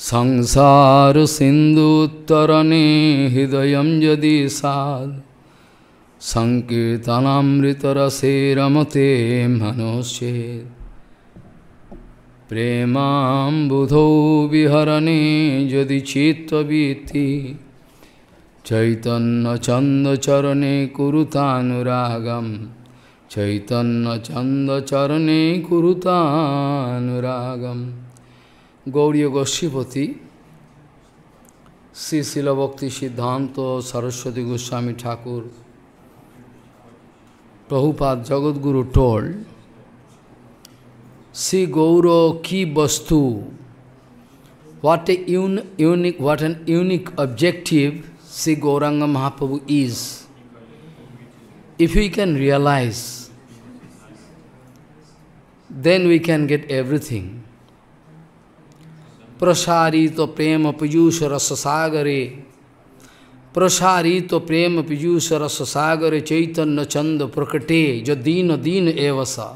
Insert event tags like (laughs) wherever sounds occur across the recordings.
संसार सिंधुतरने हृदयं यदि साद् सङ्कीर्तनामृतरसे रमते मनोश्चेत् प्रेमाम्बुधौ विहरणे यदि चित्तवीति चैतन्यचन्दचरणे कुरुतानुरागं चैतन्यचन्दचरणे कुरुतानुरागम् গৌরীয় গোষ্ঠীপতি শ্রী শিলভক্তি সিদ্ধান্ত সরস্বতী গোস্বামী ঠাকুর প্রভুপাত জগৎগুরু টোল শ্রী গৌর কি বস্তু হোয়াট এ ইউন unique what an unique objective Shri Gauranga Mahaprabhu is if you can realise then we can get everything प्रसारित तो प्रेम पीयूष रस सागरे प्रसारित तो प्रेम पीयूष रस सागर चैतन्य चंद प्रकटे जो दीन दीन एव स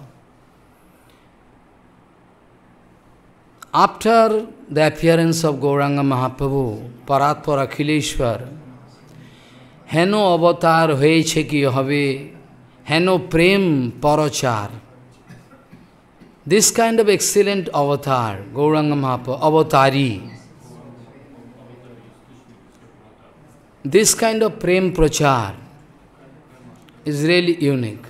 after the appearance of Gauranga Mahaprabhu परात्पर अखिलेश्वर हेनो अवतार हुए हेनो प्रेम परचार This kind of excellent avatar, Gauranga Mahaprabhu, avatari, this kind of prem prachar is really unique.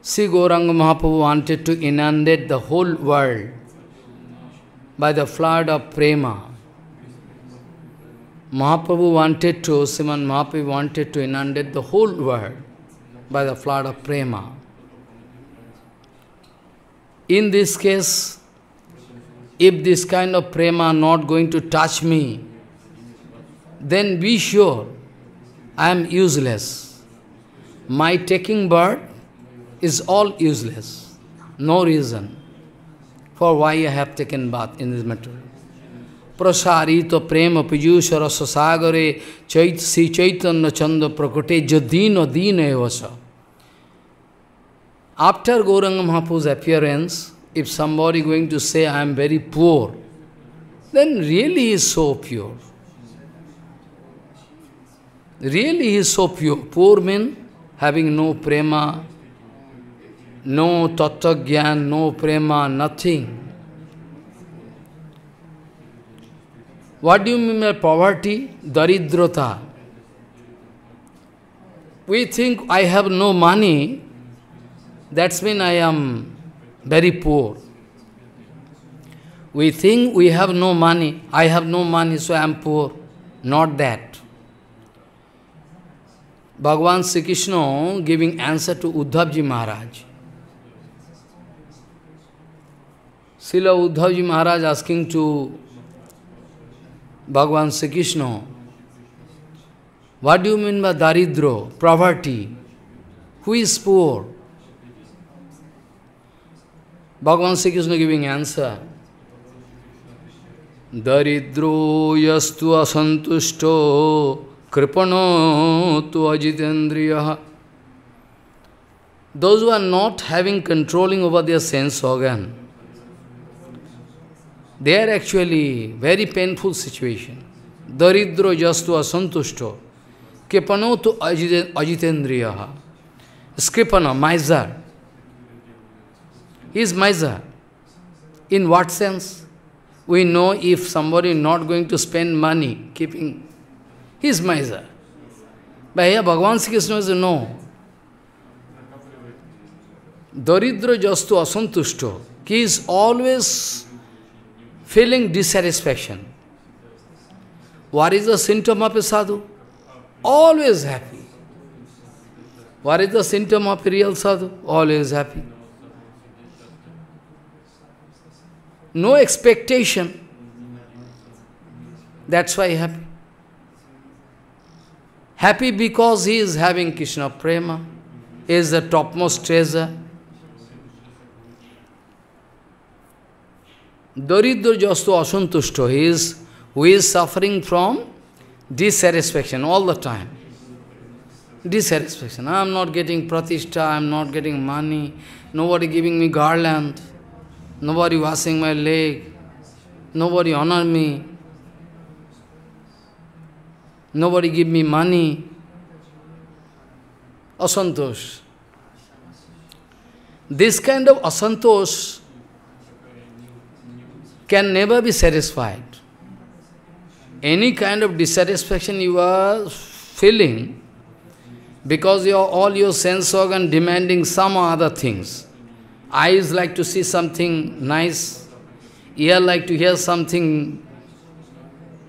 Sri Gauranga Mahaprabhu wanted to inundate the whole world by the flood of prema. Mahaprabhu wanted to, Siman Mahaprabhu wanted to inundate the whole world by the flood of prema. In this case, if this kind of prema not going to touch me, then be sure I am useless. My taking birth is all useless. No reason for why I have taken bath in this matter. প্রসারিত প্রেম পীযূষ রস সাগরে চৈত শ্রী চৈতন্য চন্দ্র প্রকটে যদীন after Gauranga Mahaprabhu's appearance, if somebody going to say, I am very poor, then really he is so pure. Really he is so pure. Poor means having no prema, no tattva no prema, nothing. What do you mean by poverty? Daridrota. We think, I have no money, that's mean I am very poor. We think we have no money, I have no money, so I am poor. Not that. Bhagavan Sri Krishna giving answer to Uddhavji Maharaj. Srila Uddhavji Maharaj asking to Bhagavan Sri Krishna, what do you mean by daridro, poverty? Who is poor? Bhagavan Sri Krishna giving answer. Daridro yastu asantushto kripano tu ajitendriya. Those who are not having controlling over their sense organ, they are actually very painful situation. Daridro jastu asantushto kripano tu ajitendriya. Skripana, miser. is miser. In what sense? We know if somebody is not going to spend money, keeping, he is miser. But here Bhagavan Sri Krishna says, no. Daridra jastu asantushto. He is always feeling dissatisfaction. What is the symptom of a sadhu? Always happy. What is the symptom of a real sadhu? Always happy. no expectation. That's why happy. Happy because he is having Krishna Prema, is the topmost treasure. Doridur jastu asuntushto, he is, who is suffering from dissatisfaction all the time. Dissatisfaction. I am not getting pratishta. I am not getting money, nobody giving me garland nobody washing my leg, nobody honor me, nobody give me money. Asantosh. This kind of asantosh can never be satisfied. Any kind of dissatisfaction you are feeling because are all your sense organ demanding some other things eyes like to see something nice, ear like to hear something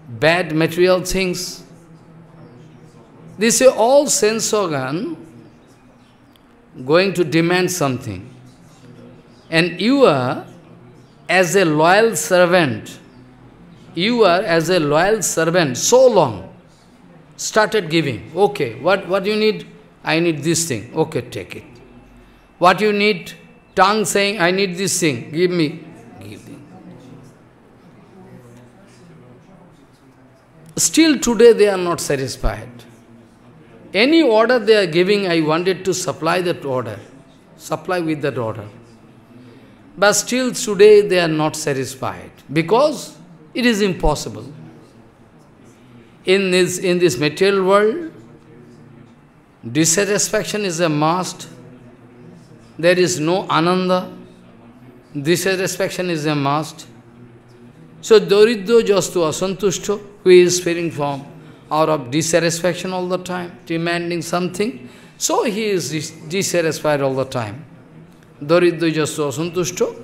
bad, material things. This is all sense organ going to demand something. And you are, as a loyal servant, you are, as a loyal servant, so long, started giving. Okay, what, what you need? I need this thing. Okay, take it. What you need? Tongue saying, I need this thing, give me. Give me. Still today they are not satisfied. Any order they are giving, I wanted to supply that order. Supply with that order. But still today they are not satisfied. Because it is impossible. In this, in this material world, dissatisfaction is a must there is no ananda. This satisfaction is a must. So Doriddo Jastu Asantushto, who is feeling from out of dissatisfaction all the time, demanding something, so he is dissatisfied all the time. Doriddo Jastu Asantushto,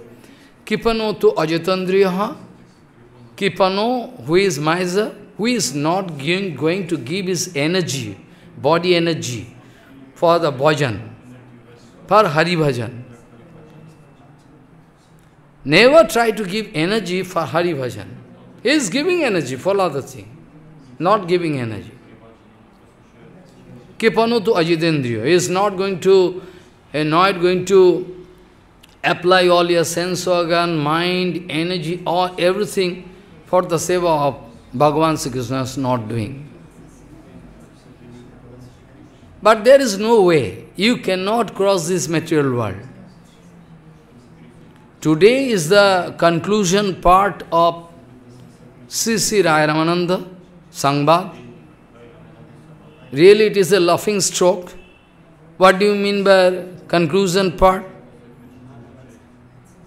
Kipano to Ajatandriyaha, Kipano, who is miser, who is not going to give his energy, body energy, for the bhajan, for Hari Bhajan. Never try to give energy for Hari Bhajan. He is giving energy for other thing, not giving energy. Kipanu to Ajidendriya. He is not going to, not going to apply all your sense organ, mind, energy, or everything for the seva of Bhagavan Sri Krishna is not doing. But there is no way. You cannot cross this material world. Today is the conclusion part of Sri Sri Ramananda, Sangbad. Really it is a laughing stroke. What do you mean by conclusion part?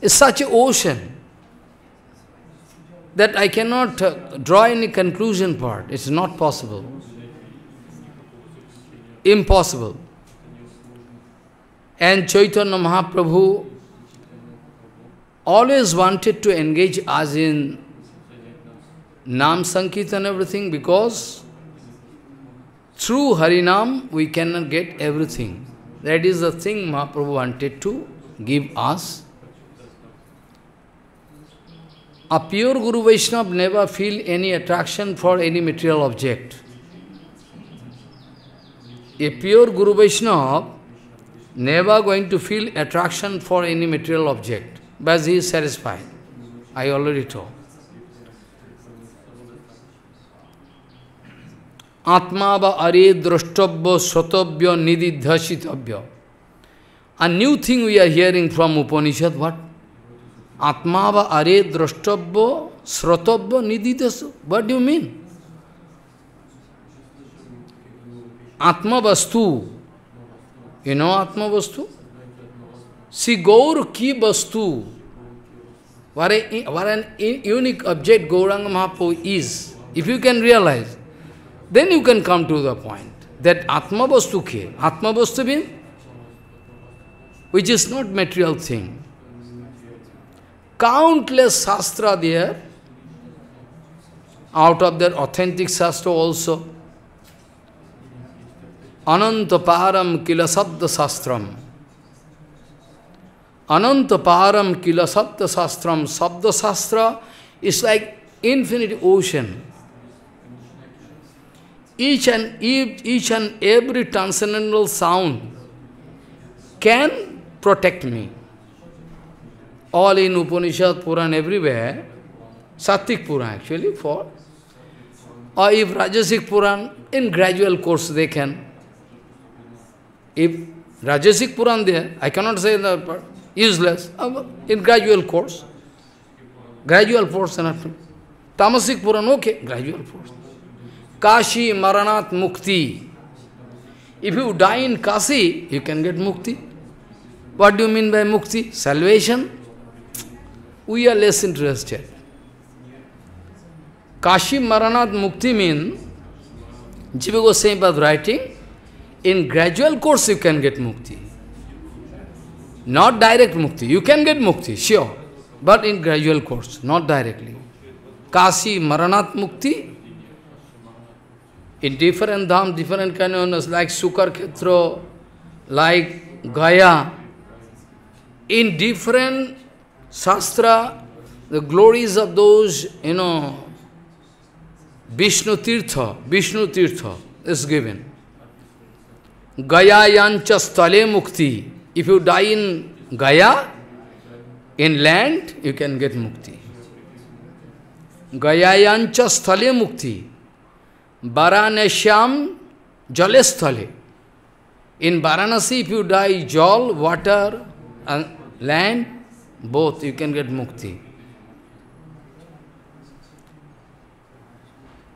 It's such an ocean that I cannot uh, draw any conclusion part. It's not possible. Impossible. And Chaitanya Mahaprabhu always wanted to engage us in Nam Sankirtan everything because through Harinam we cannot get everything. That is the thing Mahaprabhu wanted to give us. A pure Guru Vaishnava never feel any attraction for any material object a pure Guru Vaishnava never going to feel attraction for any material object, but he is satisfied. I already told. Atma va are drashtabhya svatabhya nididhyasitabhya. A new thing we are hearing from Upanishad, what? Atma va are drashtabhya svatabhya nididhyasitabhya. What do you mean? Atma Vastu. You know Atma Vastu? See, Gaur ki Vastu. What, a, what an unique object Gauranga Mahaprabhu is. If you can realize, then you can come to the point that Atma Vastu ki. Atma Vastu bin, which is not material thing. Countless sastra there, out of their authentic sastra also, Anantaparam kilasabda sastram. Anantaparam kilasabda sastram. Sabda sastra is like infinite ocean. Each and, each and every transcendental sound can protect me. All in Upanishad, Puran, everywhere, Sattik Puran actually for, or if Rajasic Puran, in gradual course they can If Rajasic Puran there, I cannot say the useless, in gradual course. Gradual force and after. Tamasic Puran, okay, gradual force. Kashi Maranat Mukti. If you die in Kashi, you can get Mukti. What do you mean by Mukti? Salvation? We are less interested. Kashi Maranat Mukti means, Jiva Goswami was writing, in gradual course you can get mukti. Not direct mukti. You can get mukti, sure. But in gradual course, not directly. Kasi, Maranat mukti. In different dham, different canons, like Sukar Khetra, like Gaya. In different Shastra, the glories of those, you know, Vishnu Tirtha, Vishnu Tirtha is given. Gaya yancha stale mukti. If you die in Gaya, in land, you can get mukti. Gayayancha stale mukti. Varanasham jale stale. In Varanasi, if you die, jal, water, and land, both you can get mukti.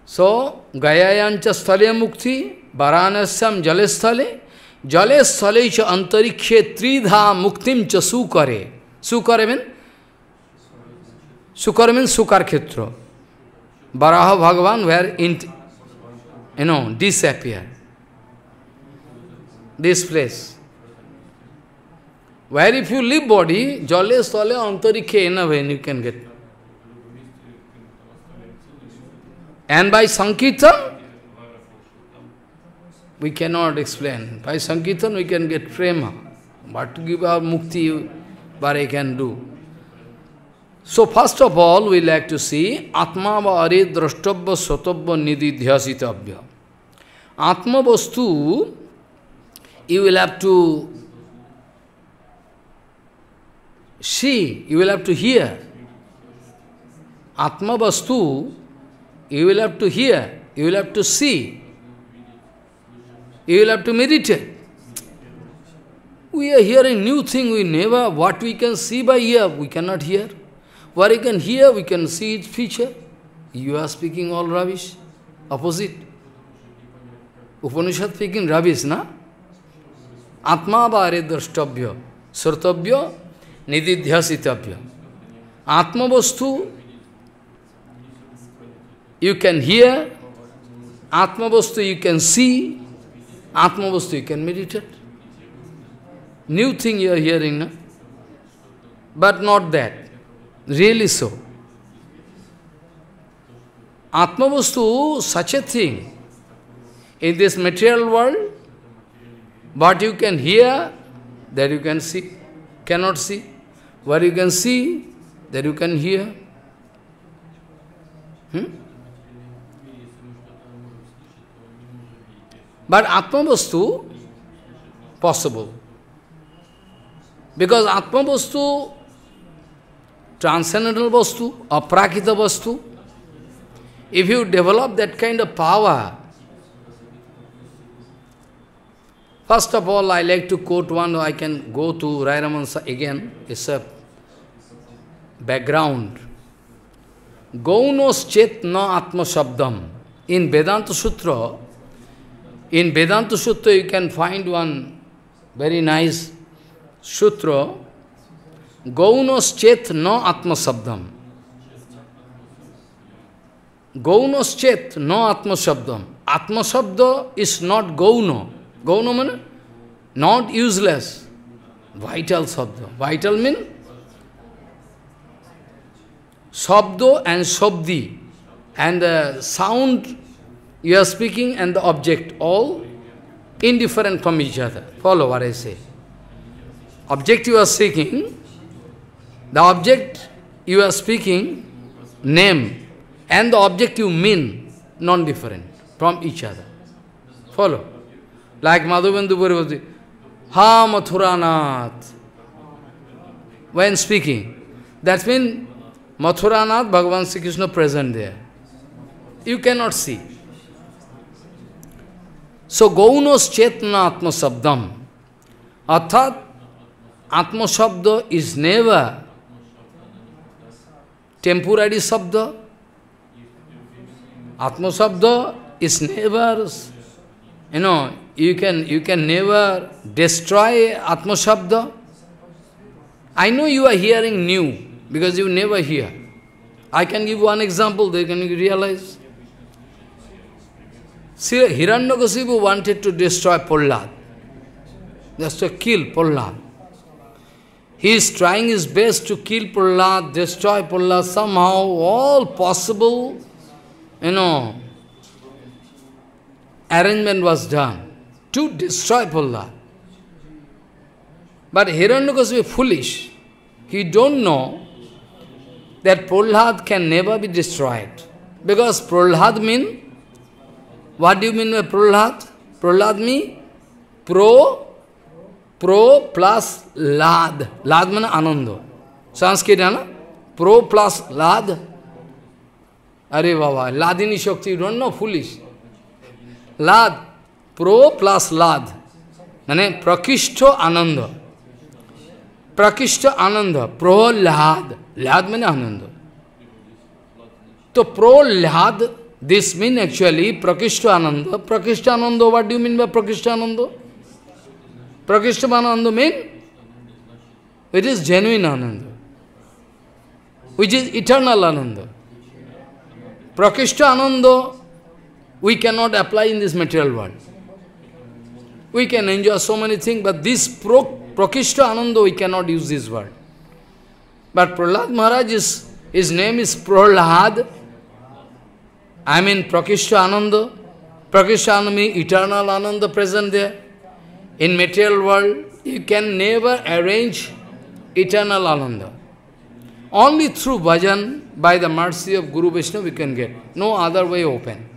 So, Gayayancha stale mukti. वाराणस्यम जलस्थले जलेस्थले च अंतरिक्षे त्रिधा मुक्तिम च सुकरे सुकर mean सुकर mean सुकर क्षेत्र वराह भगवान where in you know this this place where if you live body जले स्थले अंतरिक्षे and when you can get end by sankirtan we cannot explain. By Sankirtan we can get prema, but to give our mukti, what I can do. So first of all, we like to see Atma Vare Drashtabha Satabha Nididhyasitabhya. Atma Vastu, you will have to see, you will have to hear. Atma Vastu, you will have to hear, you will have to see. You will have to meditate. We are hearing new thing we never, what we can see by ear, we cannot hear. What we can hear, we can see its feature. You are speaking all rubbish. Opposite. Upanishad speaking rubbish, na? Atma bare drashtabhya, srutabhya, nididhyasitabhya. Atma vastu, you can hear. Atma vastu, you can see. Atma Vastu, you can meditate. New thing you are hearing, no? but not that. Really so. Atma Vastu, such a thing. In this material world, what you can hear, that you can see, cannot see. What you can see, that you can hear. Hmm? But vastu possible. Because vastu transcendental Vastu, aprakita Vastu, if you develop that kind of power, first of all, I like to quote one, I can go to Rairamansa again, it's a background. Gaunos chet na atma shabdam. In Vedanta Sutra, in Vedanta Sutra, you can find one very nice sutra. Gaunos chet no atma sabdam. Gaunos chet no atma sabdam. Atma sabda is not gauno. Gauno means not useless. Vital sabda. Vital means sabdo and sabdi. And uh, sound you are speaking and the object, all indifferent from each other. Follow what I say. Object you are seeking, the object you are speaking, name, and the object you mean, non-different from each other. Follow. Like Madhuvendu Purivati, Ha Mathuranath. When speaking, that means Mathuranath, Bhagavan Sri Krishna present there. You cannot see. So Gaunos Chetna Atma Sabdam. Athat Atma Sabda is never temporary Sabda. Atma Sabda is never, you know, you can, you can never destroy Atma Sabda. I know you are hearing new, because you never hear. I can give one example, they can realize. See, Hiranyakasipu wanted to destroy Prahlad, just to kill Prahlad. He is trying his best to kill Prahlad, destroy Prahlad, somehow all possible, you know, arrangement was done to destroy Prahlad. But Hiranyakasipu foolish. He don't know that Prahlad can never be destroyed. Because Prahlad means What do you mean by pralad? Pralad means pro, pro plus lad. Lad means ananda. Sanskrit, na? Pro plus lad. Arey Baba, ladini shakti, you don't know, foolish. Lad, pro plus lad. Mane माने प्रकृष्ठ आनंद प्रकृष्ठ आनंद Lad लाद मैंने आनंद तो Prahlad This means actually Prakishtananda. ananda, what do you mean by Prakishtananda? ananda means it is genuine Ananda, which is eternal Ananda. Prakishta Ananda we cannot apply in this material world. We can enjoy so many things, but this pro Prakishta Ananda we cannot use this word. But Prahlad Maharaj is, his name is Prahlad I mean Prakishta Ananda. Prakishta Ananda eternal Ananda present there. In material world, you can never arrange eternal Ananda. Only through bhajan, by the mercy of Guru Vishnu, we can get. No other way open.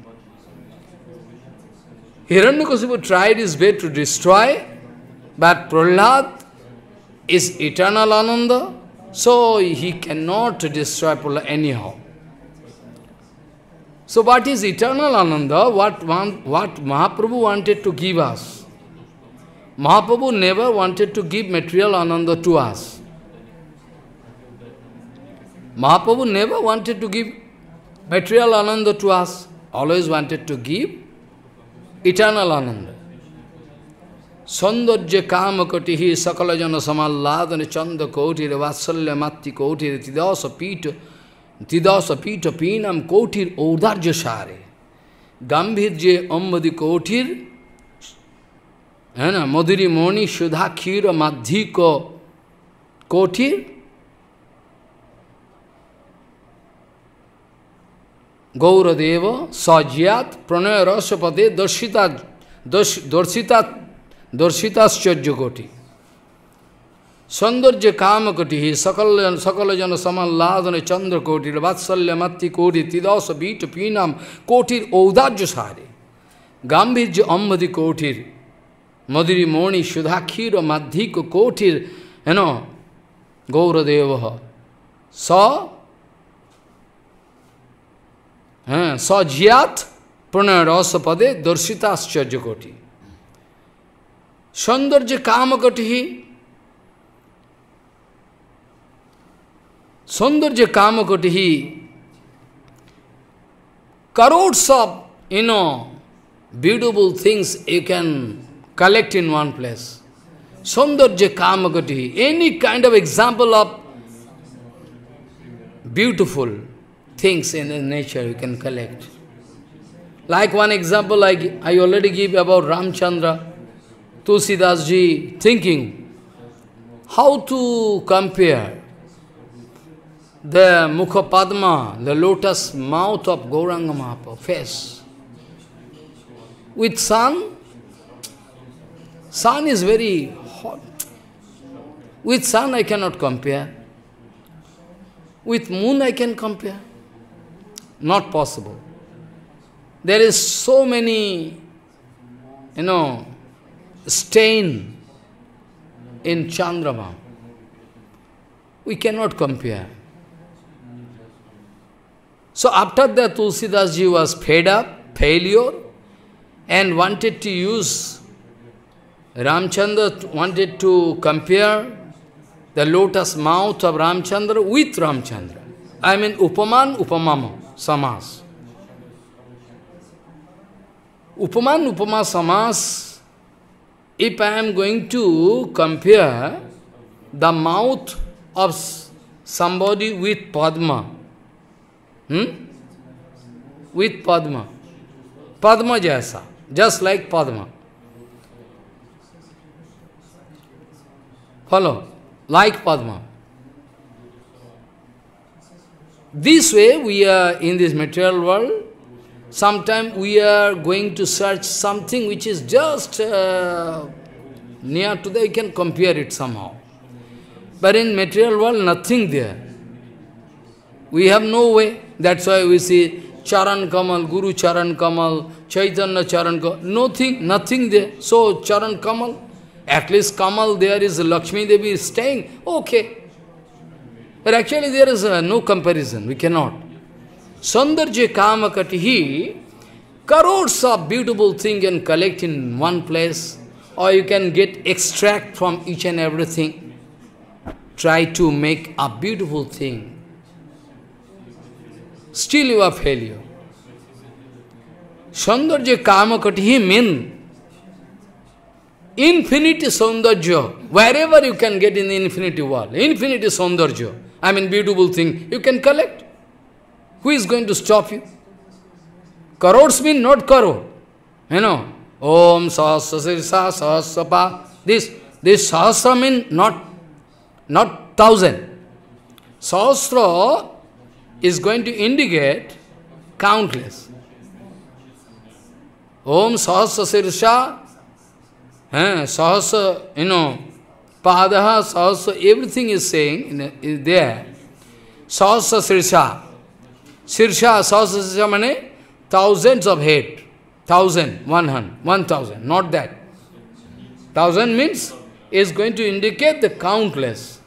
Hiranyakasipu tried his way to destroy, but Prahlad is eternal Ananda, so he cannot destroy Prahlad anyhow. So what is eternal Ananda? What, one, what Mahaprabhu wanted to give us? Mahaprabhu never wanted to give material Ananda to us. Mahaprabhu never wanted to give material Ananda to us. Always wanted to give eternal Ananda. sakala jana sakalajana samallādana chanda koti vasalya matti koti tidasa pita দ্বিদশ পীঠ তিদশপীঠপীনম কৌঠির ঔদার্য সারে যে অম্বদি কৌঠির হ্যাঁ না মধুরি মণি সুধা ক্ষীর মাধ্যিক কৌঠির গৌরদেব সজিয়াত প্রণয় রসপদে দর্শিতা দর্শিতা দর্শিতাশ্চর্য কোটি सौंदर्य काम कोटि सकल सकल जन समल्लादन चंद्र कोटिर वात्सल्य मत्ति कोटि तिदस बीट पीनम कोटिर औदार्य सारे गांभीर्य अम्बधि कोटिर मधुरी मोणि सुधाक्षीर माध्यिक कोटिर है न गौरदेव स हाँ, सजियात प्रणय रस पदे दर्शिताश्चर्य कोटि सौंदर्य काम कोटि Saundarja Kamakutihi, crores of, you know, beautiful things you can collect in one place. Saundarja Kamakutihi, any kind of example of beautiful things in nature you can collect. Like one example like I already give about Ramchandra, Tulsidas ji thinking, how to compare the Mukha Padma, the lotus mouth of Gauranga Mahaprabhu, face. With sun, sun is very hot. With sun I cannot compare. With moon I can compare. Not possible. There is so many, you know, stain in Chandrama. We cannot compare. So after that, Tulsidasji was fed up, failure, and wanted to use, Ramchandra wanted to compare the lotus mouth of Ramchandra with Ramchandra. I mean Upaman, Upamama, Samas. Upaman, Upama, Samas, if I am going to compare the mouth of somebody with Padma, Hmm? With Padma. Padma jaisa, just like Padma. Follow, like Padma. This way we are in this material world, sometimes we are going to search something which is just uh, near to the, we can compare it somehow. But in material world, nothing there. We have no way. That's why we see Charan Kamal, Guru Charan Kamal, Chaitanya Charan Kamal. Nothing, nothing there. So Charan Kamal, at least Kamal there is Lakshmi Devi is staying. Okay. But actually there is uh, no comparison. We cannot. Kamakati. He, crores of beautiful thing and collect in one place. Or you can get extract from each and everything. Try to make a beautiful thing still you are failure. Saundarya he mean infinity saundarya, wherever you can get in the infinity world, infinity saundarya, I mean beautiful thing, you can collect. Who is going to stop you? Karods mean not karo. You know, Om Sahasrasirsa Pa. This, this Sahasra mean not, not thousand. Sahasra is going to indicate countless. Om Sahasra Sirsha, Sahasra, you know, Padaha, Sahasra, everything is saying in, is there. Sahasra Sirsha. Sirsha, Sahasra Sirsha means thousands of head. Thousand, one hundred, one thousand, not that. Thousand means is going to indicate the countless.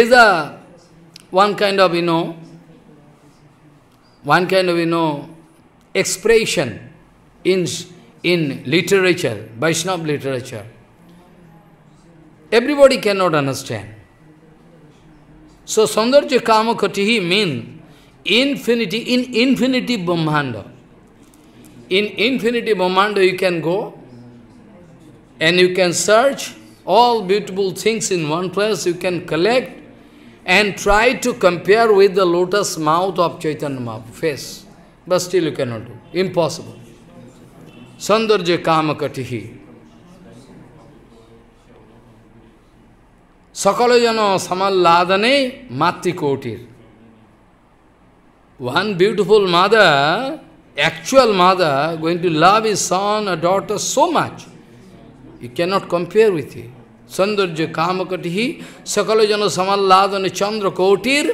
is a one kind of, you know, one kind of, you know, expression in, in literature, Vaishnava literature. Everybody cannot understand. So Sandarja Kama he means infinity, in infinity Brahmanda. In infinity Brahmanda you can go and you can search all beautiful things in one place, you can collect and try to compare with the lotus mouth of Chaitanya Mahaprabhu, face. But still you cannot do. Impossible. Sandarja kama katihi. Sakala jana Mati Kotir. One beautiful mother, actual mother, going to love his son or daughter so much. You cannot compare with him. সৌন্দর্য কামকটিহি সকল chandra kotir,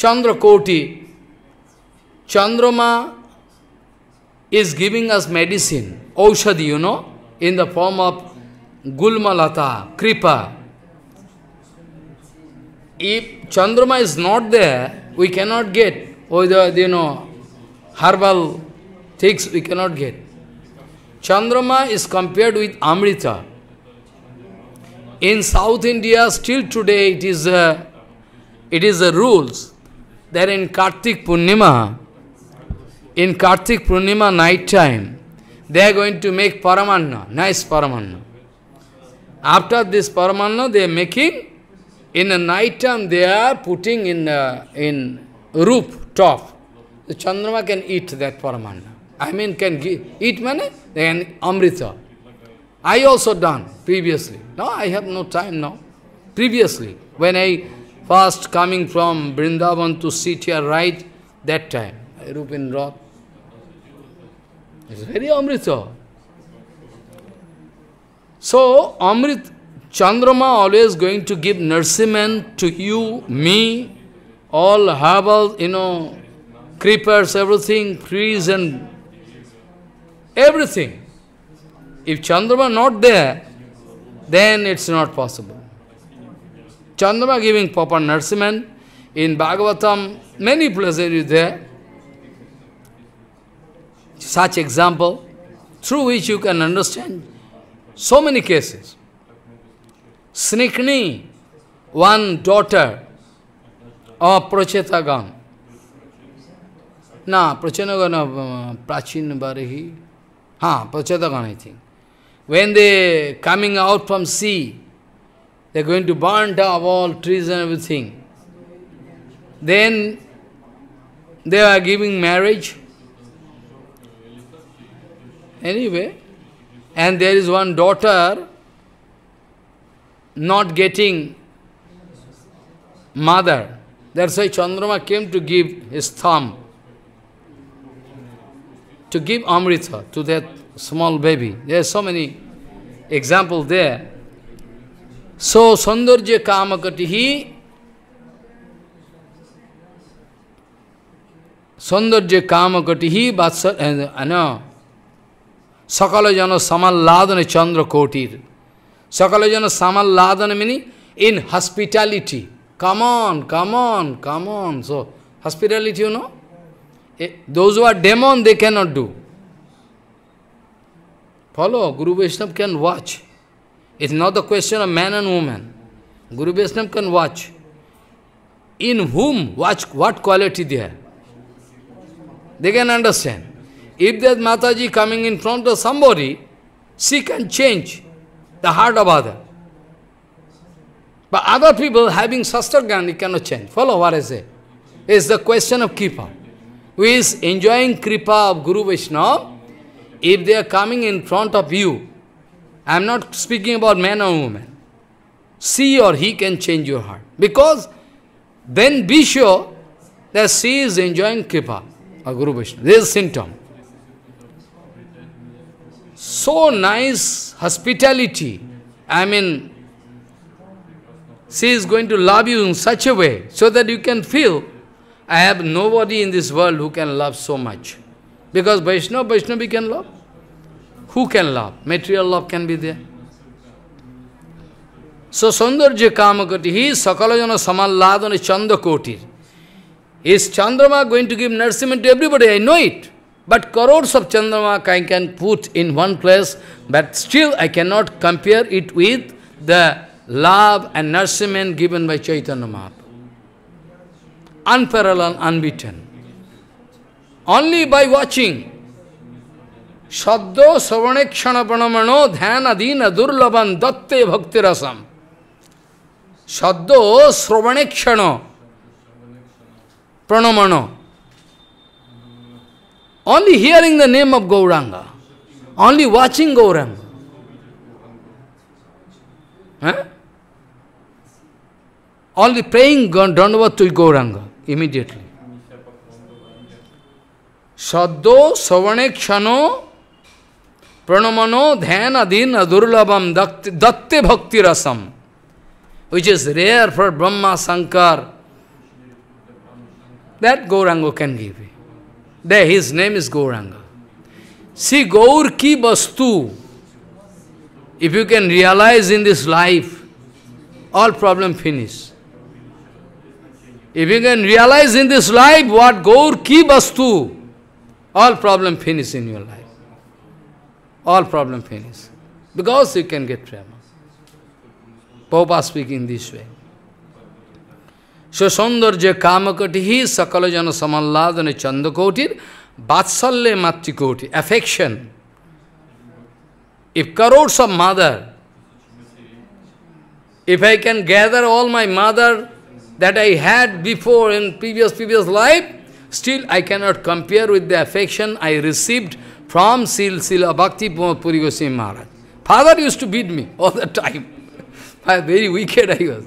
chandra koti, চন্দ্রমা is giving us medicine, Aushadhi, you know, in the form of Gulmalata, Kripa. If Chandrama is not there, we cannot get, or oh, you know, herbal things we cannot get. Chandrama is compared with Amrita. In South India, still today, it is a, uh, it is a rules that in Kartik Purnima, in Kartik Purnima night time, they are going to make Paramanna, nice Paramanna. After this Paramanna, they are making, in the night time, they are putting in, a, uh, in top. The Chandrama can eat that Paramanna. I mean, can give, eat money, then Amrita. I also done previously. Now I have no time now. Previously, when I first coming from Brindavan to sit here right, that time, I Rupin Roth. It's very Amrita. So, Amrit, Chandrama always going to give nourishment to you, me, all herbal, you know, creepers, everything, trees and everything. If Chandrama not there, then it's not possible. Chandrama giving Papa nourishment. In Bhagavatam, many places is there. Such example, through which you can understand so many cases. Snikni, one daughter of Prachetagam. Na, Prachetagam of uh, Prachin Barihi. Ha, Prachetagam, I think. When they coming out from sea, they are going to burn down all trees and everything. Then they are giving marriage. Anyway, and there is one daughter not getting mother. That's why Chandrama came to give his thumb, to give Amrita to that small baby. There are so many examples there. So, Sandarja Kamakatihi, Sandarja Kamakatihi, Vatsar, uh, no, Sakala Jana Samalladana Chandra Kotir. Sakala Jana Samalladana meaning in hospitality. Come on, come on, come on. So, hospitality, you know, those who are demon, they cannot do. Follow, Guru Vaishnava can watch. It's not the question of man and woman. Guru Vaishnava can watch. In whom, watch what quality they have. They can understand. If there's Mataji coming in front of somebody, she can change the heart of other. But other people having Sastragan, cannot change. Follow what I say. It's the question of Kripa. Who is enjoying Kripa of Guru Vaishnava, if they are coming in front of you, I am not speaking about man or woman. She or he can change your heart. Because then be sure that she is enjoying Kripa or Guru Vishnu. This is symptom. So nice hospitality. I mean, she is going to love you in such a way so that you can feel, I have nobody in this world who can love so much. Because Vaishnava, Vaishnavi can love. Who can love? Material love can be there. So Sundarja Kamakoti, he is Sakalajana Samalladana Chandakoti. Is Chandrama going to give nourishment to everybody? I know it. But crores of Chandrama I can put in one place, but still I cannot compare it with the love and nourishment given by Chaitanya Mahaprabhu. Unparalleled, unbeaten only by watching. Saddo savanekshana pranamano dhyanadina durlavan datte bhakti rasam. Saddo sravanekshana pranamano. Only hearing the name of Gauranga. Only watching Gauranga. Huh? Only praying Dandavat to Gauranga immediately. Saddo Savanekshano Pranamano Dhyanadin Adurlabam Datte Bhakti Rasam, which is rare for Brahma Sankar. That Gauranga can give you. There his name is Gauranga. See, Gaur ki vastu. If you can realize in this life, all problem finish. If you can realize in this life what Gaur ki vastu, all problem finish in your life. All problem finish. Because you can get prema. Papa speaking this way. So, kamakoti কামকটিহি সকল জন সমাল্লাদনে Chandakoti বাৎসল্যে Matikoti affection. If crores of mother, if I can gather all my mother that I had before in previous, previous life, Still, I cannot compare with the affection I received from Sri Sila Bhakti Puri Goswami Maharaj. Father used to beat me all the time. I (laughs) very wicked I was.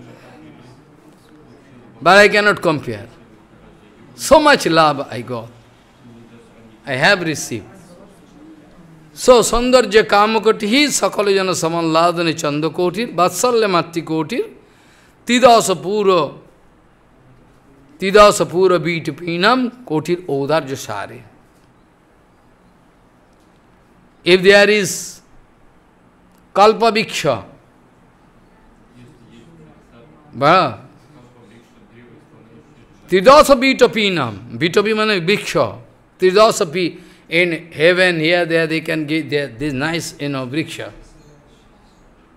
But I cannot compare. So much love I got. I have received. So, Sandarja Kamakoti, Sakalajana Samanladane Chandakotir, Vatsalya Matti Kotir, Tidasa Puro Tida sapura beat pinam kotir odarja If there is kalpa viksha, Tridasa Vitapinam, Vitapi means Vriksha. Tridasa in heaven, here, there, they can get their, this nice, you know, Vriksha.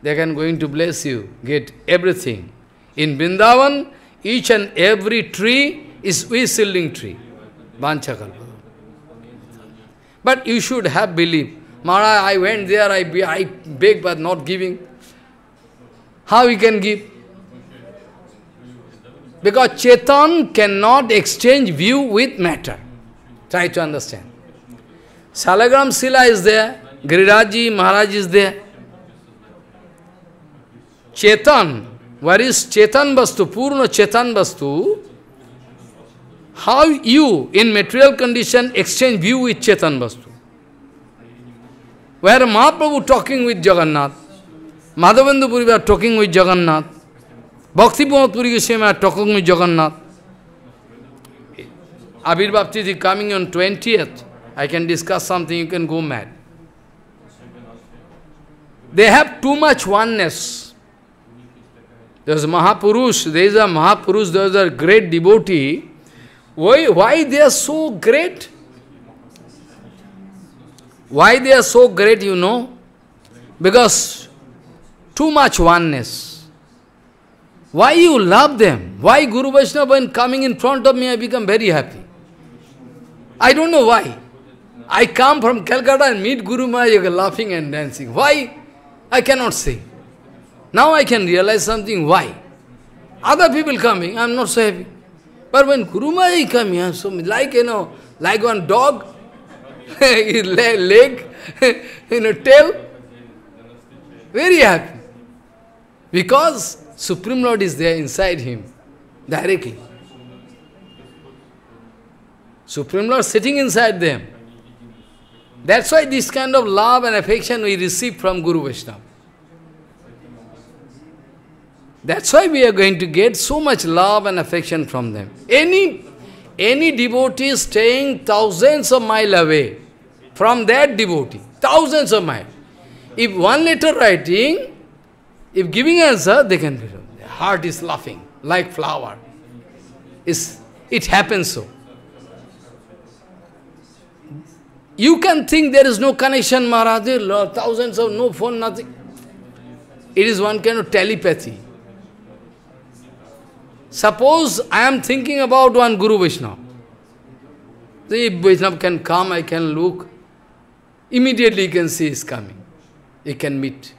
They can going to bless you, get everything. In Vrindavan, each and every tree is whistling tree. Vanchakalpa. But you should have belief. Maharaj, I went there, I, be, I beg but not giving. How we can give? Because Chetan cannot exchange view with matter. Try to understand. Salagram Sila is there, Giriraji Maharaj is there. Chetan where is chetan vastu purna chetan vastu how you in material condition exchange view with chetan vastu where Mahaprabhu talking with Jagannath Madhavendrapuri they are talking with Jagannath Bhaktipuri के same are talking with Jagannath abirbhav the the coming on twenty eighth I can discuss something you can go mad they have too much oneness There is was a Mahapurush, there is a Mahapurush, there is a great devotee. Why, why they are so great? Why they are so great, you know? Because too much oneness. Why you love them? Why Guru Vaishnava, when coming in front of me, I become very happy. I don't know why. I come from Calcutta and meet Guru Maharaj laughing and dancing. Why? I cannot say. Now I can realize something, why? Other people coming, I am not so happy. But when Guru Maharaj come here, so like, you know, like one dog, (laughs) leg, you (laughs) know, tail, very happy. Because Supreme Lord is there inside him, directly. Supreme Lord sitting inside them. That's why this kind of love and affection we receive from Guru Vaishnava. That's why we are going to get so much love and affection from them. Any, any devotee staying thousands of mile away from that devotee, thousands of mile. If one letter writing, if giving answer, they can be their heart is laughing like flower. It's, it happens so. You can think there is no connection, Maharaj, thousands of no phone, nothing. It is one kind of telepathy. Suppose I am thinking about one Guru Vaishnava. See, if Vaishnava can come, I can look. Immediately you can see he is coming. You can meet.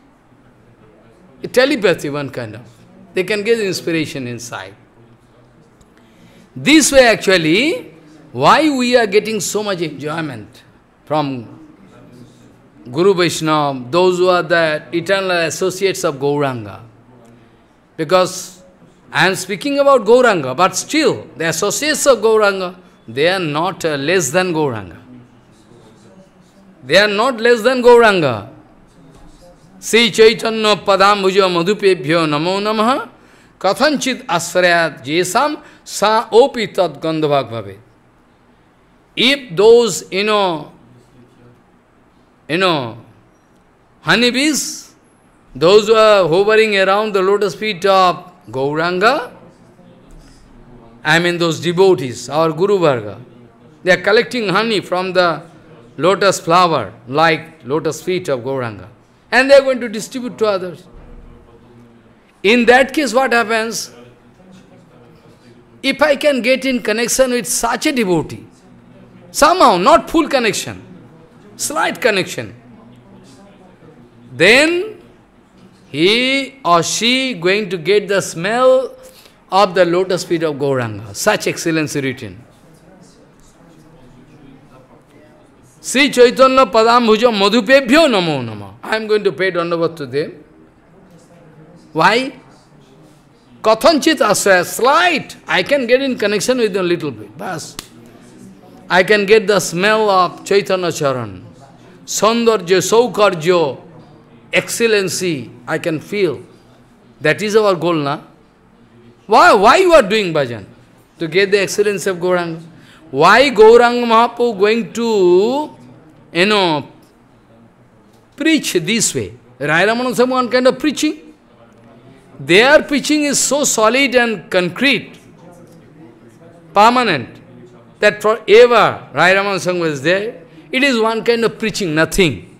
A telepathy, one kind of. They can get inspiration inside. This way actually, why we are getting so much enjoyment from Guru Vaishnava, those who are the eternal associates of Gauranga. Because I am speaking about Gauranga, but still, the associates of Gauranga, they are not uh, less than Gauranga. They are not less than Gauranga. Sri Chaitanya Padambuja Madhupebhyo Namo Namaha Kathanchit Asrayat Jesam Sa Opita Tat If those, you know, you know, honeybees, those who are hovering around the lotus feet of Gauranga, I mean those devotees, our Guru Varga, they are collecting honey from the lotus flower, like lotus feet of Gauranga. And they are going to distribute to others. In that case, what happens? If I can get in connection with such a devotee, somehow, not full connection, slight connection, then he or she going to get the smell of the lotus feet of Gauranga. Such excellency written. Sri Chaitanya Padambhuja Madhupebhyo Namo Nama. I am going to pay Dandavat to them. Why? Kathanchit asaya, slight. I can get in connection with them a little bit. Bas. I can get the smell of Chaitanya Charan. Sandarja, Saukarja, excellency I can feel. That is our goal, na? Why, why you are doing bhajan? To get the excellence of Gauranga. Why Gauranga Mahaprabhu going to, you know, preach this way? Rai Ramanusam one kind of preaching. Their preaching is so solid and concrete, permanent, that forever Rai Ramanusam was there. It is one kind of preaching, nothing.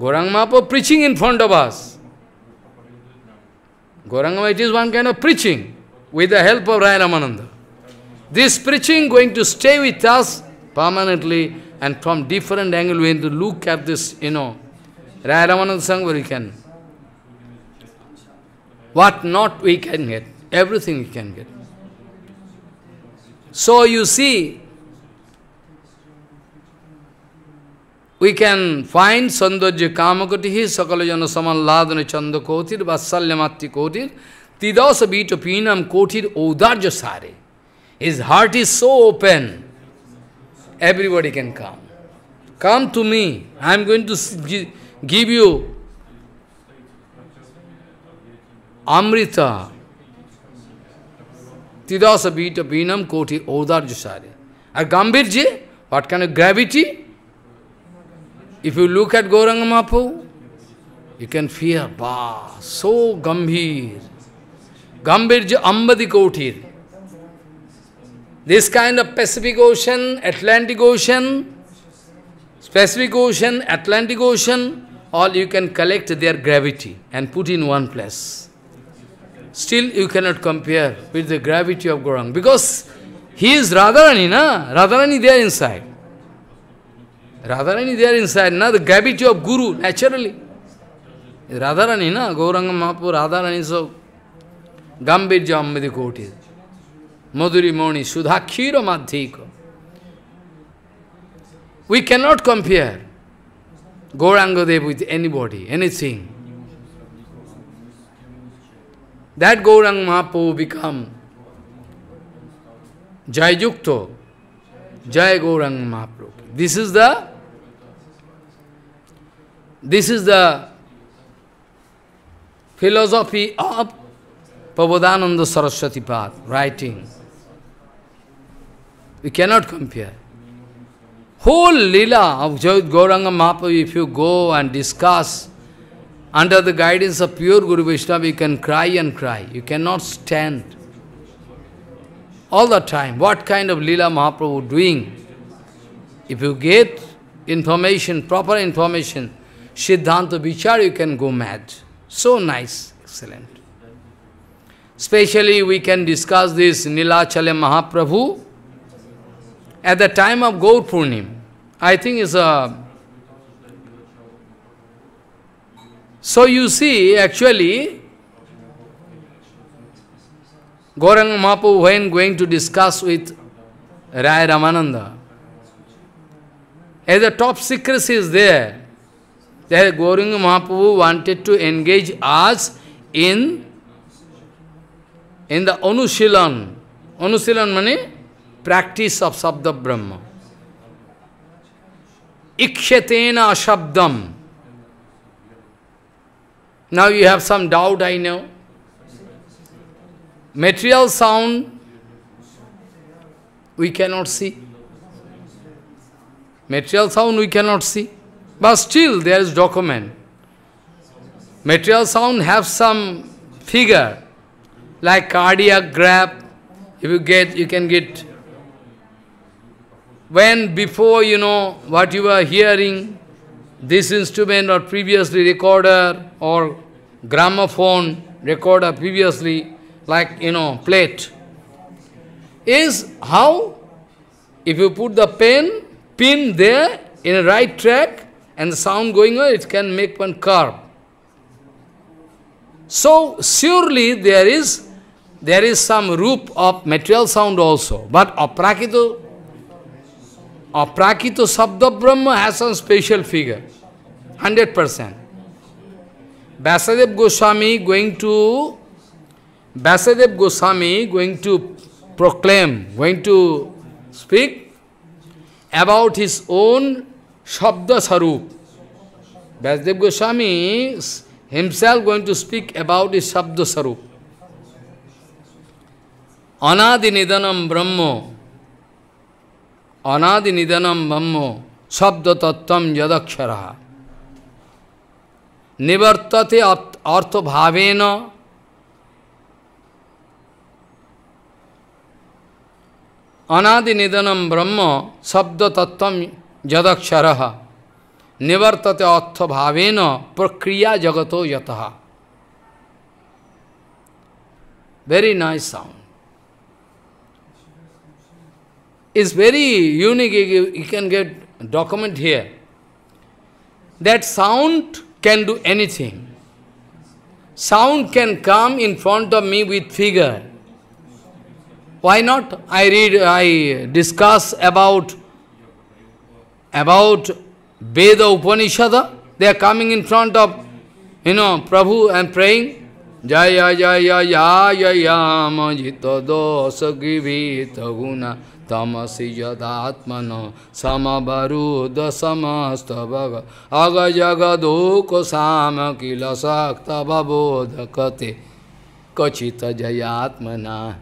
Gorang Mahaprabhu preaching in front of us. Goranga it is one kind of preaching with the help of Raya Ramananda. This preaching going to stay with us permanently and from different angle we have to look at this, you know, Raya Ramananda Sangh where we can. What not we can get, everything we can get. So you see, we can find Sandhya Kamakatihi Sakalajana Samanladana Chanda Kotir Vatsalyamatti Kotir Tidasa Bito Pinam Kotir Odarja Sare. His heart is so open. Everybody can come. Come to me. I am going to give you Amrita. Tidasa Bito Pinam Kotir Odarja Sare. A Gambirji, what kind of gravity? If you look at Gauranga Mahaprabhu, you can fear, bah, so gambhir. Gambhirja ambadi kotir. This kind of Pacific Ocean, Atlantic Ocean, Pacific Ocean, Atlantic Ocean, all you can collect their gravity and put in one place. Still you cannot compare with the gravity of Gauranga because he is Radharani, na? Radharani there inside. Radharani there inside, Now the gravity of Guru, naturally. Radharani, na, Gauranga Mahaprabhu, Radharani, so, Gambirja Ammadikoti, Madhuri Moni, Sudhakshira Madhika. We cannot compare Gaurangadev with anybody, anything. That Gaurang Mahaprabhu become Jai Jukto, Jai Gaurang This is the this is the philosophy of the Saraswati Path writing. We cannot compare. Whole lila of Jayut Gauranga Mahaprabhu, if you go and discuss under the guidance of pure Guru Vaishnava, you can cry and cry. You cannot stand. All the time, what kind of lila Mahaprabhu doing? If you get information, proper information, Siddhanta Vichar, you can go mad. So nice, excellent. Especially we can discuss this Nilachale Mahaprabhu at the time of Gaur Purnim. I think is a... So you see, actually, Gauranga Mahaprabhu, when going to discuss with Rai Ramananda, as the top secret is there, the Goringa Mahaprabhu wanted to engage us in, in the Anushilan. Anushilan means practice of Sabda Brahma. Ikshetena Shabdam. Now you have some doubt, I know. Material sound, we cannot see. Material sound, we cannot see. But still there is document. Material sound have some figure, like cardiac grab. If you get, you can get. When before, you know, what you are hearing, this instrument or previously recorder or gramophone recorder previously, like, you know, plate, is how if you put the pen, pin there in a right track, and the sound going on, it can make one curve. So surely there is there is some roop of material sound also, but aprakito aprakito sabda brahma has some special figure, hundred percent. Basadev Goswami going to Basadev Goswami going to proclaim, going to speak about his own Shabda Sarup. Vasudev Goswami is himself going to speak about his Shabda Sarup. Anadi Nidanam Brahmo. Anadi Nidanam Brahmo. Shabda Tattam Yadakshara. Nivartate Arthabhavena. অনাদি নিধনম ব্রহ্ম শব্দ তত্ত্ব जदक्षर निवर्तते अर्थ भावन प्रक्रिया जगतो यत very nice sound is very unique you can get document here that sound can do anything sound can come in front of me with figure why not I read I discuss about about Veda Upanishad, they are coming in front of, you know, Prabhu and praying. Jaya Jaya Jaya Yama Jita Dosa Givita Guna Tamasi Jadatmana Samabaruda Samastavaga Aga Jagadoko Sama Kila Sakta Baboda Kachita Jayatmana.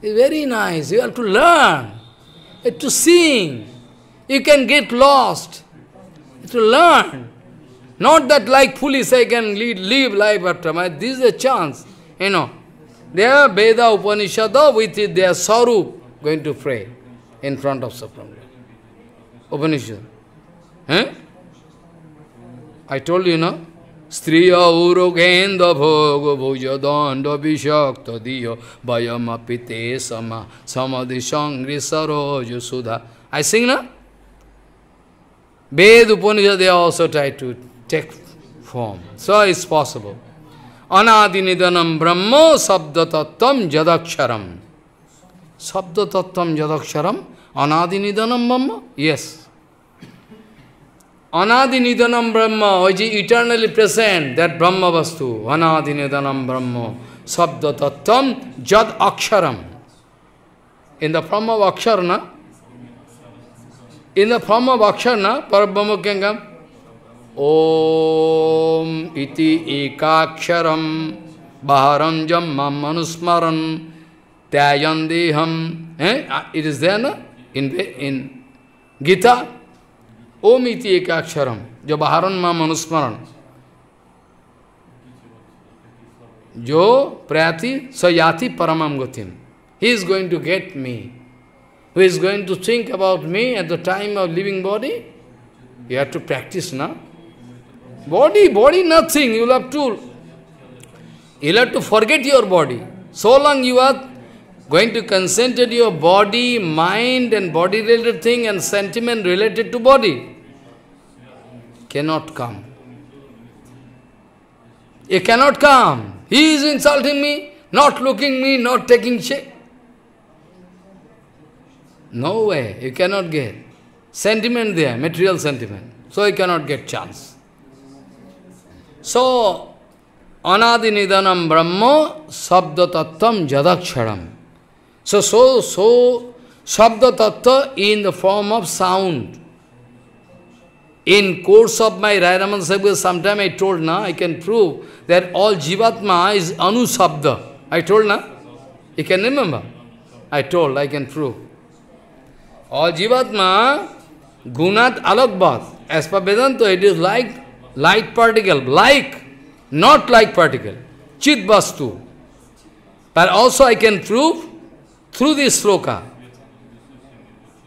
It's very nice. You have to learn, have to sing. You can get lost. To learn. Not that like police I can lead, live life after my. This is a chance. You know. They are Veda Upanishad with it, their Sarup going to pray in front of Supreme Upanishad. Huh? I told you, no? স্ত্রিয় উরোগেন্দ ভোগ ভুজ দণ্ড বিষক্ত দিয় বয়মপিতে sama সমধি সঙ্গে সরোজ I I sing Ved, Upanishad, they also try to take form. So it's possible. Anadinidanam Brahmo Sabda Tattvam Jadaksharam. Sabda Tattvam Jadaksharam. Anadinidanam Brahmo? Yes. Anadinidanam Brahma, which is eternally present, that Brahma Vastu. Anadinidanam Brahmo Sabda Tattvam Jad In the form of Aksharna, In the form of Akshana, Parabhama can Om iti ekaksharam baharanjam manusmaran tayandiham. Eh? It is there, no? In, in Gita. Om iti ekaksharam. Jo baharan ma manusmaran. Jo prayati sayati paramam gotim. He is going to get me. who is going to think about me at the time of living body? You have to practice now. Body, body nothing, you have to you'll have to forget your body. So long you are going to concentrate your body, mind and body related thing and sentiment related to body cannot come. You cannot come. He is insulting me, not looking me, not taking shape. No way, you cannot get. Sentiment there, material sentiment. So you cannot get chance. So, anadi nidanam brahma sabda tattvam jadaksharam. So, so, so, sabda tattva in the form of sound. In course of my Rairaman Sabha, sometime I told, na, I can prove that all Jivatma is Anusabda. I told, na? You can remember? I told, I can prove. All Jivatma, Gunat Alokbhat. As per Vedanta, it is like light particle, like, not like particle, Chit But also I can prove through this sloka.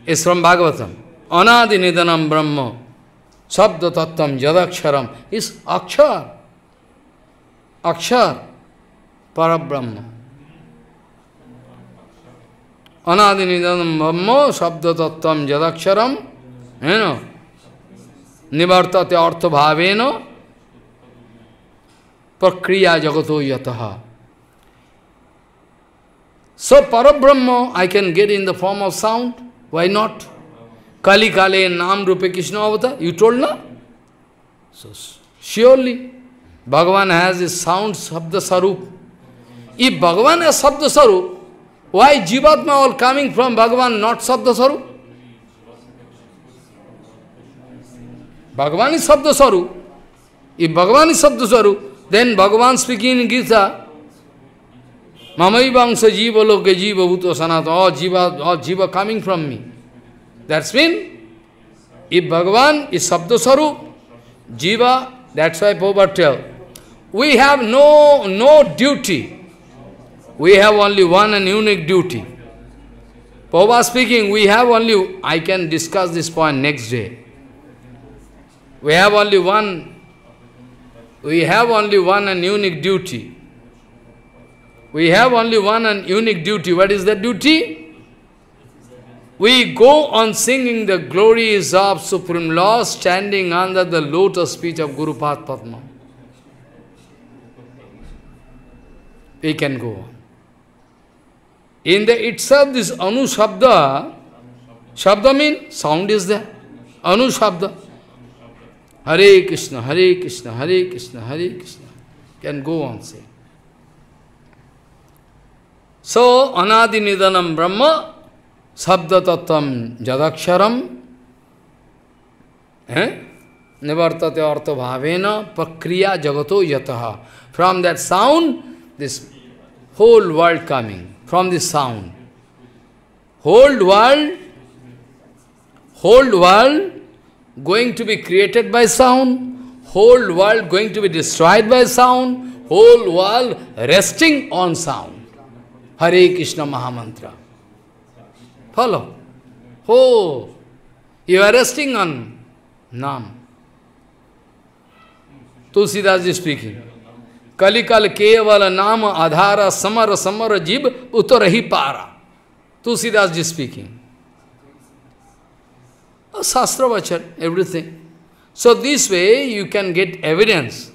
It's from Bhagavatam. Anadi Nidanam Brahma. Sabda Tattam Jadaksharam. Is Akshar. Akshar. Parabrahma. अनादि निधनम ब्रह्म शब्द तत्वम जदक्षरम है न निवर्तते अर्थ भावे न प्रक्रिया जगतो यत सो पर ब्रह्म I can get in the form of sound why not काली काले नाम रूपे कृष्ण अवतार यू टोल्ड ना so surely Bhagavan has a sound शब्द स्वरूप इफ भगवान है शब्द स्वरूप Why Jivatma all coming from Bhagavan, not Sabda Saru? Bhagavan is Sabda Saru. If Bhagavan is Sabda Saru, then Bhagavan speaking in Gita, Mamai sa Jiva Loke Jiva Bhuto Sanat, all Jiva, oh Jiva coming from me. That's mean, if Bhagavan is Sabda Saru, Jiva, that's why Prabhupada tell, we have no, no duty we have only one and unique duty. Prabhupada speaking, we have only, I can discuss this point next day. We have only one, we have only one and unique duty. We have only one and unique duty. What is that duty? We go on singing the glories of Supreme Lord standing under the lotus feet of Guru Padma. We can go on. In the itself, this Anu Shabda, Shabda mean sound is there. Anu Shabda. Hare Krishna, Hare Krishna, Hare Krishna, Hare Krishna. Can go on say So, Anadi Nidanam Brahma, shabda tattvam Jadaksharam, eh? Nivartate Artha Bhavena, Prakriya Jagato yatah From that sound, this whole world coming. from the sound. Whole world, whole world going to be created by sound, whole world going to be destroyed by sound, whole world resting on sound. Hare Krishna Mahamantra. Follow. Oh, you are resting on Nam. Tulsidas is speaking. कलिकल केवल नाम आधार summer summer जीव उतर ही पारा तुलसीदास जी speaking शास्त्र वचन everything so this way you can get evidence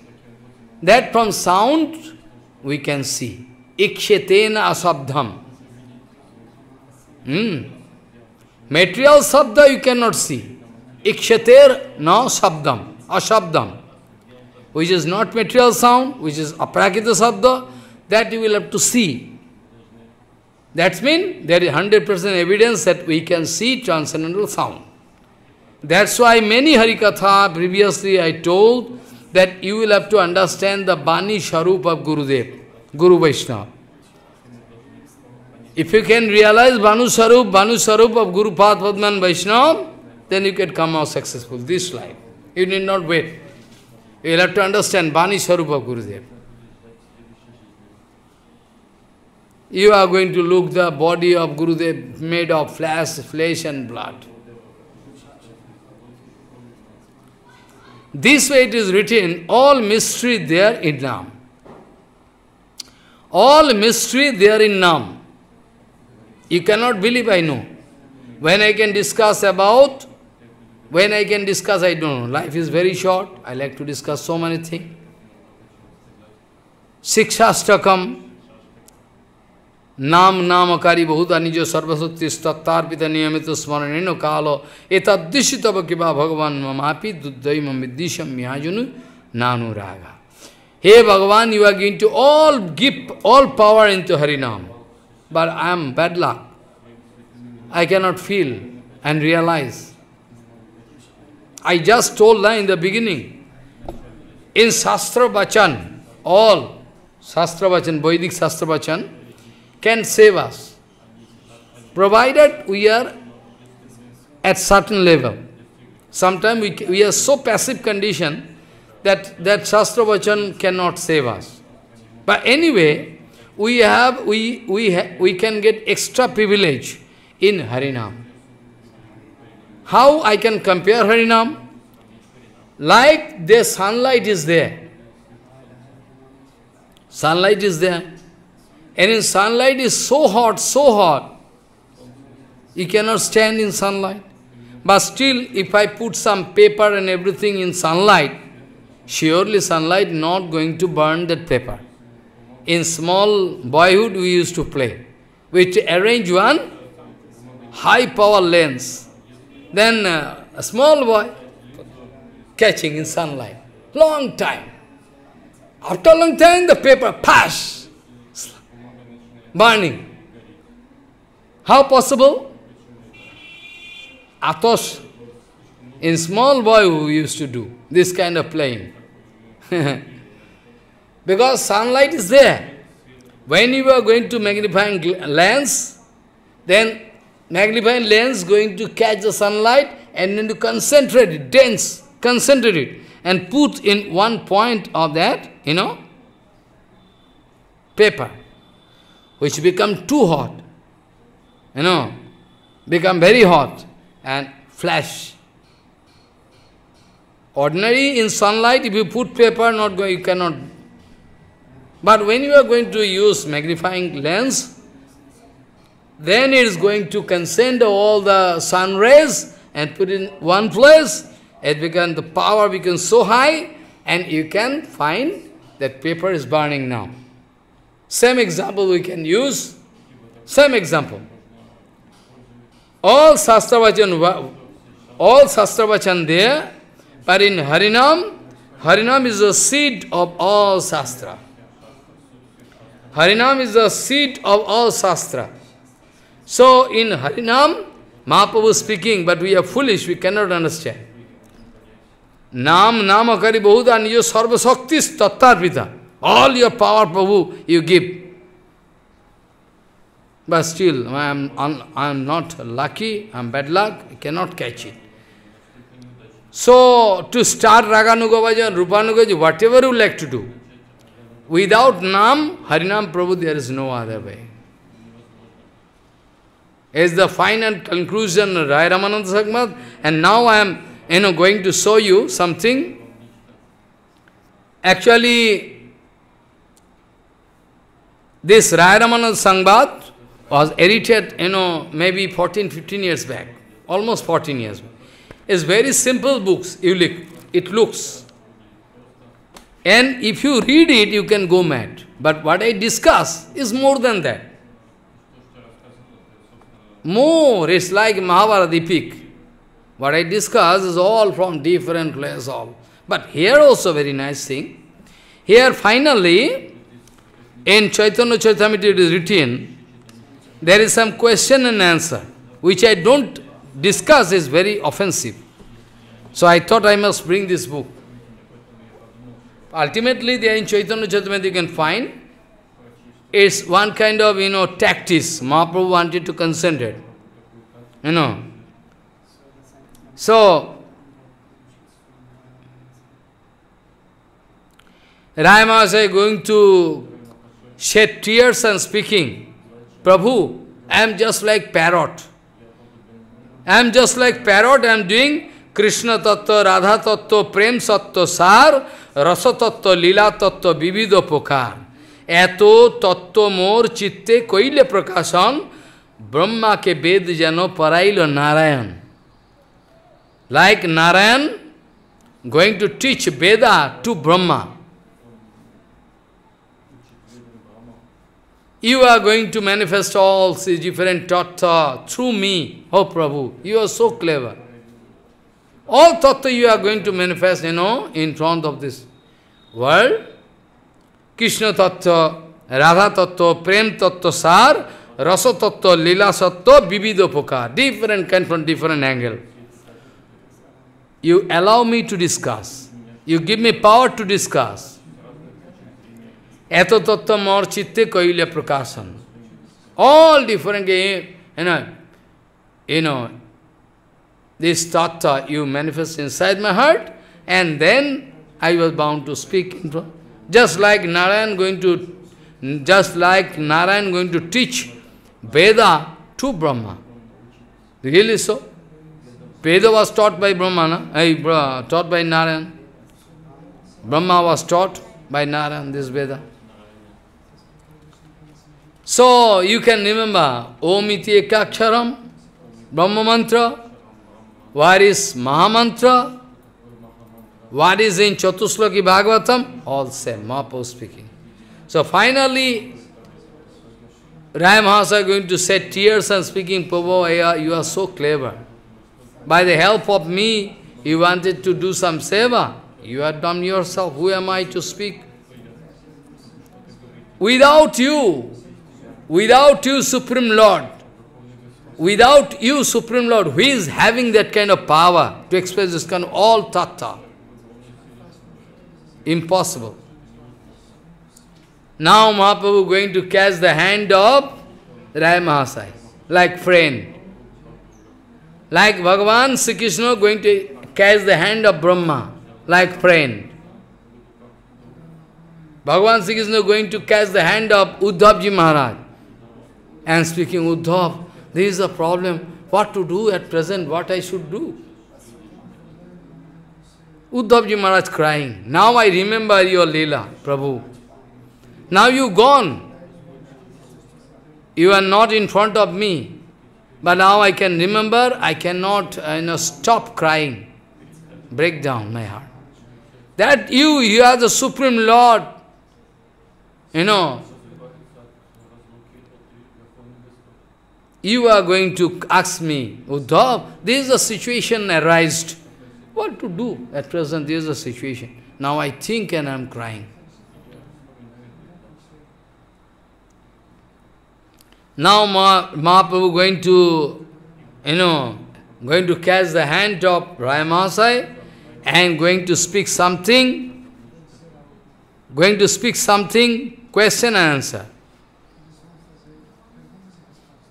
that from sound we can see इक्षेतेन अशब्दम material शब्द यू कैन नॉट सी इक्षतेर न शब्दम अशब्दम which is not material sound, which is aprakita sabda, that you will have to see. That means there is 100% evidence that we can see transcendental sound. That's why many Harikatha previously I told that you will have to understand the Bani Sharup of Gurudev, Guru Vaishnava. If you can realize Banu Sarup, Banu Sarup of Guru Padman Vaishnava, then you can come out successful this life. You need not wait. You will have to understand Bani Swarup of Gurudev. You are going to look the body of Gurudev made of flesh, flesh and blood. This way it is written, all mystery there in Nam. All mystery there in Nam. You cannot believe I know. When I can discuss about when I can discuss, I don't know. Life is very short. I like to discuss so many things. Sikshastakam Nam Namakari Bahuta Nijo Sarvasukti Stattarpita Niyamita Smaraneno Kalo Etadishitava Kiba Bhagavan Mamapi Duddaimam Vidisham Miyajunu Nanu Raga. Hey Bhagavan, you are going to all give all power into Harinam. But I am bad luck. I cannot feel and realize. I just told that in the beginning. In Shastra Bhajan, all Shastra Bhajan, Vedic Shastra Bhajan, can save us. Provided we are at certain level. Sometimes we, we are so passive condition that, that Shastra Vachan cannot save us. But anyway, we have we we ha we can get extra privilege in Harinam. How I can compare Harinam? Like the sunlight is there. Sunlight is there. And in sunlight is so hot, so hot. You cannot stand in sunlight. But still, if I put some paper and everything in sunlight, surely sunlight not going to burn that paper. In small boyhood, we used to play. We arrange one high power lens then uh, a small boy catching in sunlight. Long time. After a long time, the paper pass, burning. How possible? Atos, in small boy who used to do this kind of playing. (laughs) because sunlight is there. When you are going to magnifying lens, then magnifying lens going to catch the sunlight and then to concentrate it, dense, concentrate it, and put in one point of that, you know, paper, which become too hot, you know, become very hot, and flash. Ordinary in sunlight, if you put paper, not going, you cannot. But when you are going to use magnifying lens, then it is going to concentrate all the sun rays and put in one place. It becomes, the power becomes so high and you can find that paper is burning now. Same example we can use. Same example. All Sastravachan, all Sastravachan there, but in Harinam, Harinam is the seed of all Sastra. Harinam is the seed of all Sastra. So in Harinam, Mahaprabhu speaking, but we are foolish, we cannot understand. Nam namakari bahuda nijo sarva shaktis tattarvita. All your power, Prabhu, you give. But still, I am, I am not lucky, I am bad luck, I cannot catch it. So, to start Raganuga Bhajan, Rupanuga whatever you like to do, without Nam, Harinam Prabhu, there is no other way is the final conclusion of Rai Ramananda Sagmat. And now I am you know, going to show you something. Actually, this Rai Ramananda Sangbat was edited, you know, maybe 14, 15 years back, almost 14 years back. It's very simple books, you look, it looks. And if you read it, you can go mad. But what I discuss is more than that. More, it's like Mahabharata What I discuss is all from different place, all. But here also very nice thing. Here finally, in Chaitanya Chaitamita it is written, there is some question and answer, which I don't discuss is very offensive. So I thought I must bring this book. Ultimately, there in Chaitanya Chaitamita you can find it's one kind of, you know, tactics. Mahaprabhu wanted to concentrate. You know. So, Rama is going to shed tears and speaking, Prabhu, I am just like parrot. I am just like parrot, I am doing Krishna Tattva, Radha Tattva, Prem Sattva, Sar, Rasa Tattva, Lila Tattva, Vivido Pokar. এত তত্ত্ব মোর চিত্তে কইলে প্রকাশন ব্রহ্মাকে বেদ যেন পড়াইল Narayan like Narayan going to teach Veda to Brahma. You are going to manifest all these different tattva through me. Oh Prabhu, you are so clever. All tattva you are going to manifest, you know, in front of this world. Krishna Tattva, Radha Tattva, Prem Tattva, Sar, Rasa Tattva, Lila Tattva, Sattva, Vividopokar. Different kind from different angle. You allow me to discuss. You give me power to discuss. Eto Tattva Maur Chitte Kailya prakasan. All different, game, you know, you know, this tattva you manifest inside my heart, and then I was bound to speak in front. Just like Narayan going to, just like Narayan going to teach Veda to Brahma. Really so? Veda was taught by Brahmana, Hey, taught by Narayan. Brahma was taught by Narayan, this Veda. So you can remember Om iti ekaksharam, Brahma mantra. Where is Mahamantra? What is in Chatusloki Bhagavatam? All same, Mahaprabhu speaking. So finally, Ram Mahasa going to shed tears and speaking, Prabhu, you are so clever. By the help of me, you wanted to do some seva. You have done yourself. Who am I to speak? Without you, without you, Supreme Lord, without you, Supreme Lord, who is having that kind of power to express this kind of all tattva? Impossible. Now Mahaprabhu going to catch the hand of Rai like friend. Like Bhagavan Sri Krishna going to catch the hand of Brahma, like friend. Bhagavan Sri Krishna going to catch the hand of Uddhavji Maharaj. And speaking, Uddhav, this is a problem. What to do at present, what I should do? Uddhavji Maharaj crying, now I remember your Leela, Prabhu. Now you gone. You are not in front of me. But now I can remember, I cannot you know, stop crying. Break down my heart. That you, you are the Supreme Lord. You know, you are going to ask me, Uddhav, this is a situation arised. What to do? At present, this is the situation. Now I think and I'm crying. Now Ma Mahaprabhu going to, you know, going to catch the hand of Rayamasai and going to speak something, going to speak something, question and answer.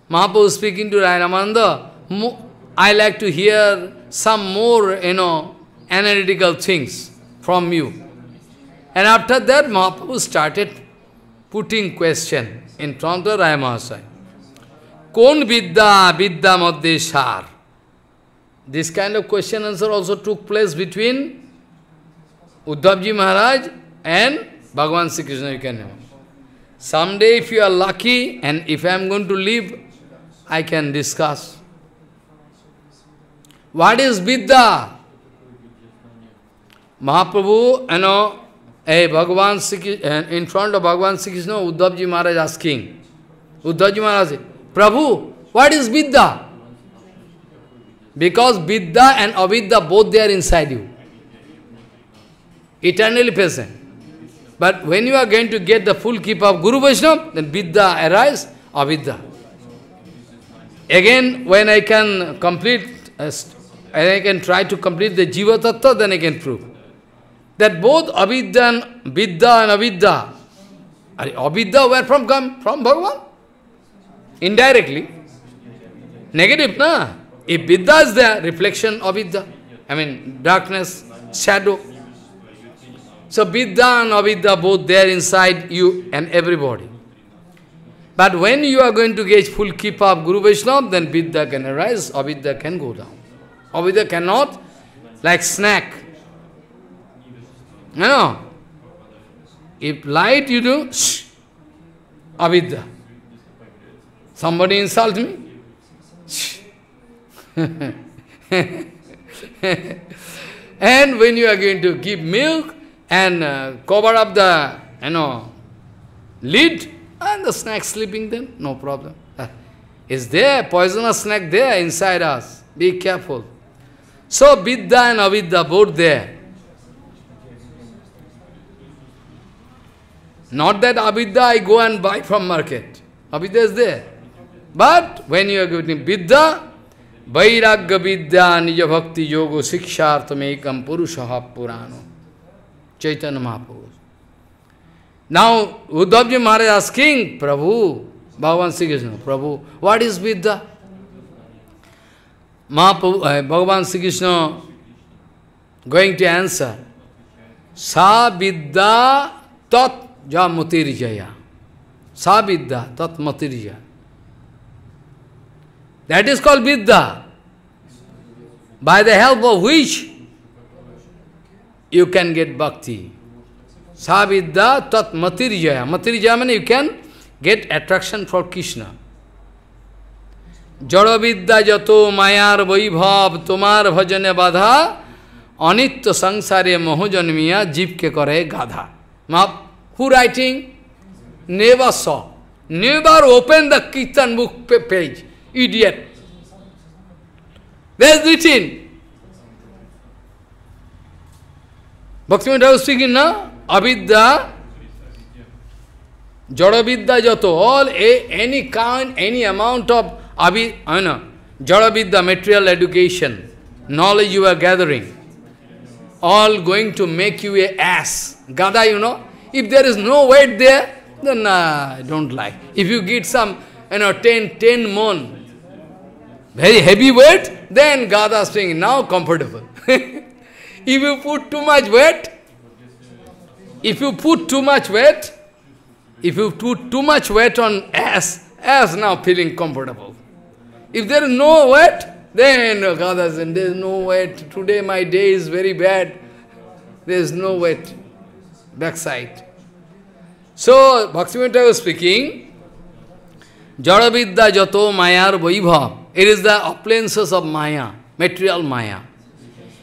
Mahaprabhu speaking to Rayanamanda, I like to hear some more, you know, analytical things from you. And after that, Mahaprabhu started putting question in front of Raya Mahasaya. Kon vidya, vidya madhya shar. This kind of question answer also took place between Uddhavji Maharaj and Bhagavan Sri Krishna. You can know. Someday if you are lucky and if I am going to live, I can discuss. What is Vidya? Mahaprabhu, you know, hey, Bhagavan uh, in front of Bhagavan Sri Krishna, Uddhavji Maharaj asking. Uddhavji Maharaj, Prabhu, what is Vidya? Because Vidya and Avidya both they are inside you. Eternally present. But when you are going to get the full keep of Guru Vaishnava, then Vidya arises, Avidya. Again, when I can complete uh, and I can try to complete the Jiva Tattva, then I can prove. That both Avidya and Vidya and Avidya, Avidya where from come? From Bhagavan. Indirectly. Negative, na? If Vidya is there, reflection of Vidya. I mean, darkness, shadow. So Vidya and Avidya both there inside you and everybody. But when you are going to get full keep of Guru Vaishnava, then Vidya can arise, Avidya can go down. Avidya cannot, like snack. You know? If light you do, shh, avidya. Somebody insult me? Shh. (laughs) and when you are going to give milk and uh, cover up the, you know, lid, and the snack sleeping then, no problem. (laughs) Is there poisonous snack there inside us? Be careful. So Vidya and Avidya both there. Not that Avidya I go and buy from market. Avidya is there. But when you are getting Vidya, Vairagya Vidya Nija Bhakti Yoga Sikshartamekam Purushaha Purano. Chaitanya Mahaprabhu. Now, Uddhavji Maharaj asking, Prabhu, Bhagavan Sri Krishna, Prabhu, what is Vidya? Mahaprabhu, uh, Bhagavan Sri Krishna going to answer. Sa vidya tat ja matirijaya. Sa vidya tat matirijaya. That is called vidya. By the help of which you can get bhakti. Sa vidya tat matirijaya. Matirijaya means you can get attraction for Krishna. जड़ विद्या जत मायार वैभव तुमार भजने बाधा अनित्य संसारे मोहजन्मिया जीव के करे गाधा माफ who writing never saw never open the kitchen book page idiot वेज रिटिन भक्ति में ठाकुर ना अविद्या जड़ विद्या जत all a any kind any amount of Abhi, I know, Jaravidya, material education, knowledge you are gathering, all going to make you a ass. Gada, you know, if there is no weight there, then uh, I don't like. If you get some, you know, 10, 10 mon, very heavy weight, then Gada saying, now comfortable. (laughs) if you put too much weight, if you put too much weight, if you put too much weight on ass, ass now feeling comfortable. If there is no wet, then Radhasan, oh, there is no wet. Today my day is very bad. There is no wet backside. So Bhaktivinoda was speaking, Jaravidya jato mayar vaibhav. It is the appliances of maya, material maya.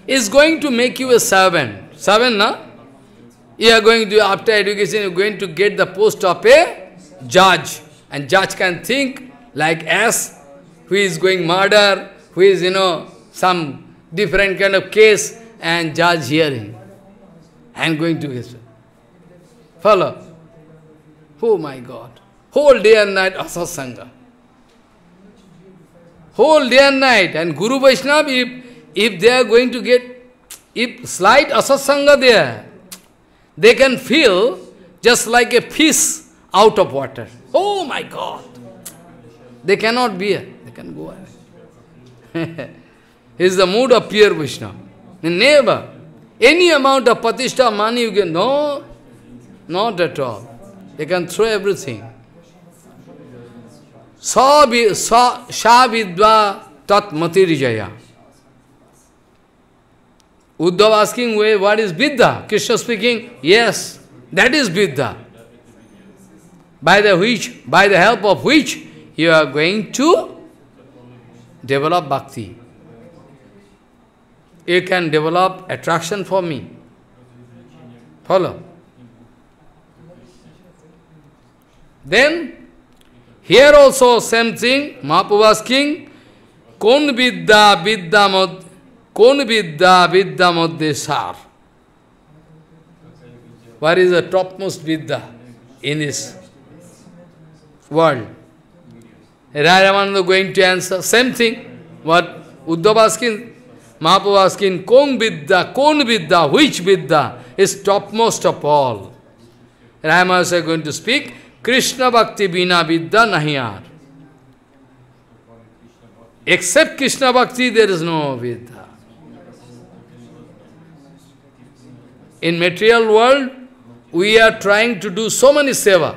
Is going to make you a servant. Servant, na? You are going to, after education, you are going to get the post of a judge. And judge can think like ass who is going murder, who is, you know, some different kind of case, and judge hearing. And going to his Follow. Oh my God. Whole day and night asasanga. Whole day and night. And Guru Vaishnava, if, if they are going to get, if slight asasanga there, they can feel just like a fish out of water. Oh my God! They cannot bear can go away. is (laughs) the mood of pure Vishnu. Never. Any amount of patishta, money you can, no, not at all. They can throw everything. Sa vidva tat matirijaya. Uddhava asking, what is vidya? Krishna speaking, yes, that is vidya. By the which, by the help of which, you are going to develop bhakti. You can develop attraction for me. Follow? Then, here also same thing, Mahaprabhu asking, Kon vidya vidya mod, kon vidya vidya sar. Where is the topmost vidya in this world? Radhamananda going to answer, same thing. What Uddhava asking, Mahaprabhu asking, Kong Vidya, Vidya, which Vidya is topmost of all? Ramas is going to speak, Krishna Bhakti Bina Vidya Nahiyar. Except Krishna Bhakti, there is no Vidya. In material world, we are trying to do so many seva.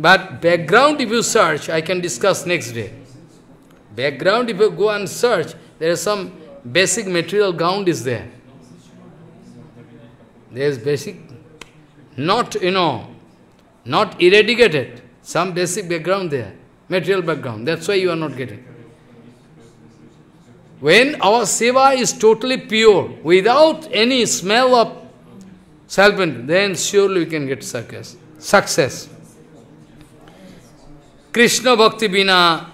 But background, if you search, I can discuss next day. Background, if you go and search, there is some basic material ground is there. There is basic, not, you know, not eradicated, some basic background there, material background. That's why you are not getting. When our seva is totally pure, without any smell of serpent, then surely we can get success. Success. Krishna bhakti bina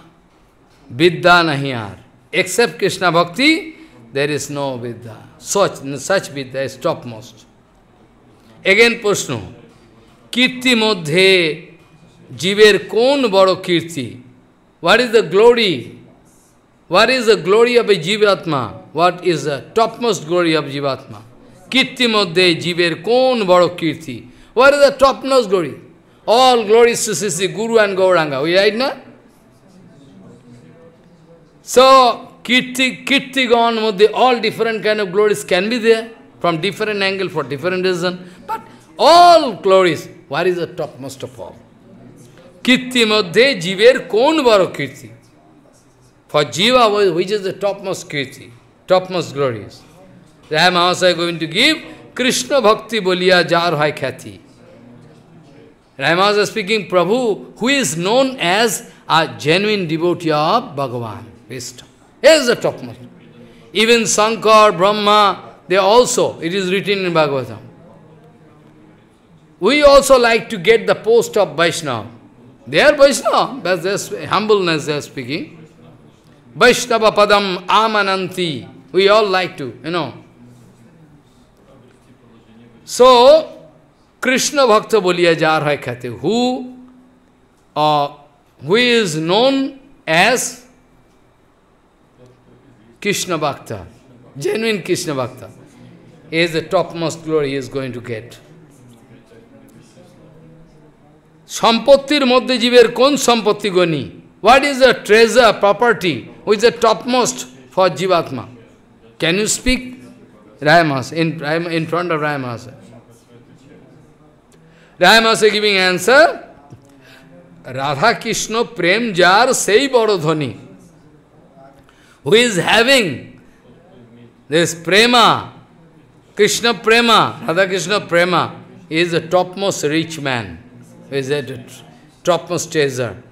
vidya nahi aar. Except Krishna bhakti, there is no vidya. Such, such is topmost. Again, Prashnu. Kirti modhe jiver koon baro kirti. What is the glory? What is the glory of a jivatma? What is the topmost glory of jivatma? Kirti modhe jiver koon baro kirti. What is the topmost glory? All glories to Sri Guru and Gauranga. We right na? So, Kirti, Kirti Gaon, modi all different kind of glories can be there from different angle for different reason. But all glories, what is the topmost of all? Kirti Madhya Jiver Kon Varo Kirti. For Jiva, which is the topmost Kirti, topmost glories. Raham Mahasaya going to give Krishna Bhakti Bolia Jar Hai Khati. Ramasa is speaking, Prabhu, who is known as a genuine devotee of Bhagavan, wisdom. Here is is the topmost. Even Shankar, Brahma, they also, it is written in Bhagavatam. We also like to get the post of Vaishnava. They are Vaishnava, but their humbleness they are speaking. Vaishnava padam amananti. We all like to, you know. So, Krishna bhakta বলিয়া যার হয় খ্যাতে who who is known as Krishna bhakta genuine Krishna Bhakta, is the topmost glory he is going to get. সম্পত্তির মধ্যে জীবের কোন সম্পত্তি গণি what is the treasure property with the topmost for jivatma can you speak Ray মাস in in front of Ray মাস Ram is giving answer. Radha Krishna Prem Jar Sei Borodhoni. Who is having this Prema, Krishna Prema, Radha Krishna Prema, is the topmost rich man, who is at the topmost treasure.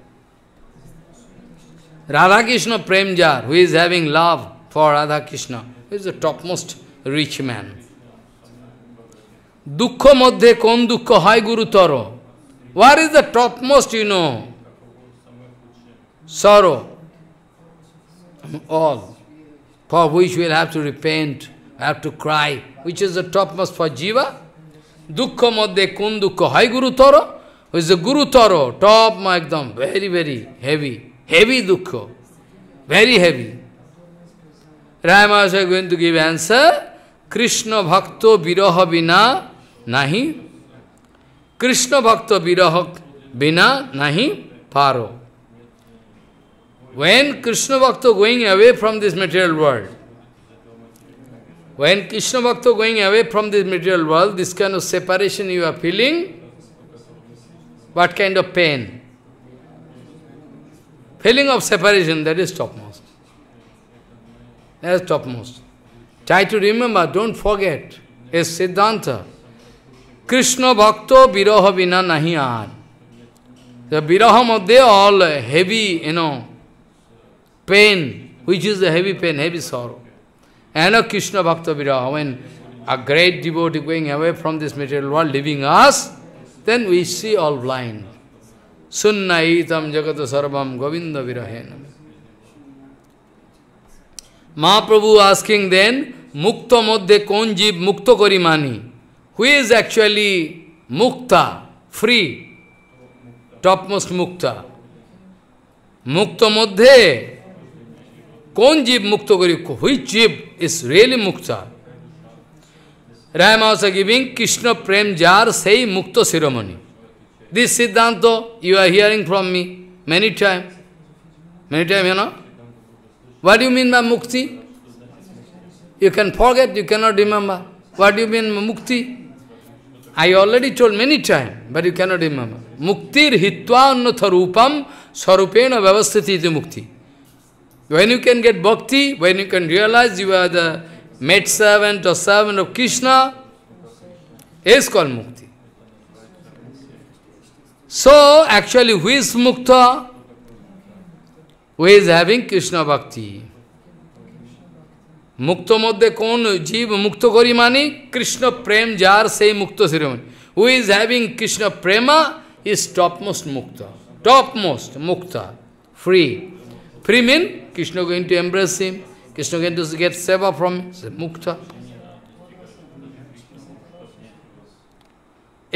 Radha Krishna jar, who is having love for Radha Krishna, is the topmost rich man. দুঃখ মধ্যে কোন দুঃখ হয় গুরুতর where is the topmost you know sorrow all for which we will have to repent, have to cry, which is the topmost for jiva. Dukkha madhye kun dukkha hai gurutaro, who is the gurutaro, top ekdam, very, very heavy, heavy dukkha, very heavy. Ramanuja is going to give answer, Krishna bhakto viraha vina नहीं कृष्ण भक्त विरह बिना नहीं पारो when Krishna bhakta going away from this material world when Krishna bhakta going away from this material world this kind of separation you are feeling what kind of pain feeling of separation that is top most that is top most try to remember don't forget is सिद्धांत krishna ভক্ত বিরহ vina nahi R The virah madhya, all heavy, you know, pain, which is a heavy pain, heavy sorrow. And a Krishna Bhakta viraha, when a great devotee going away from this material world, leaving us, then we see all blind. Sunnaitam jagata sarvam govinda virahenam. Mahaprabhu asking then, mukta madhya konjib mukta kori who is actually mukta, free, topmost mukta. Mukta madhe, kon jib mukta gori, which jib is really mukta? Ram also giving Krishna Prem Jar Sei Mukta ceremony. This Siddhanta you are hearing from me many times. Many times, you know. What do you mean by mukti? You can forget, you cannot remember. What do you mean mukti? I already told many times, but you cannot remember. Muktir hitva annatharupam sarupena vyavasthiti mukti. When you can get bhakti, when you can realize you are the maid servant or servant of Krishna, is called mukti. So, actually, who is mukta? Who is having Krishna bhakti? মুক্ত মধ্যে কোন জীব মুক্ত করি মানে কৃষ্ণ প্রেম যার সেই মুক্ত শিরোমণি who is having Krishna prema is topmost mukta topmost mukta free free mean Krishna going to embrace him Krishna going to get seva from mukta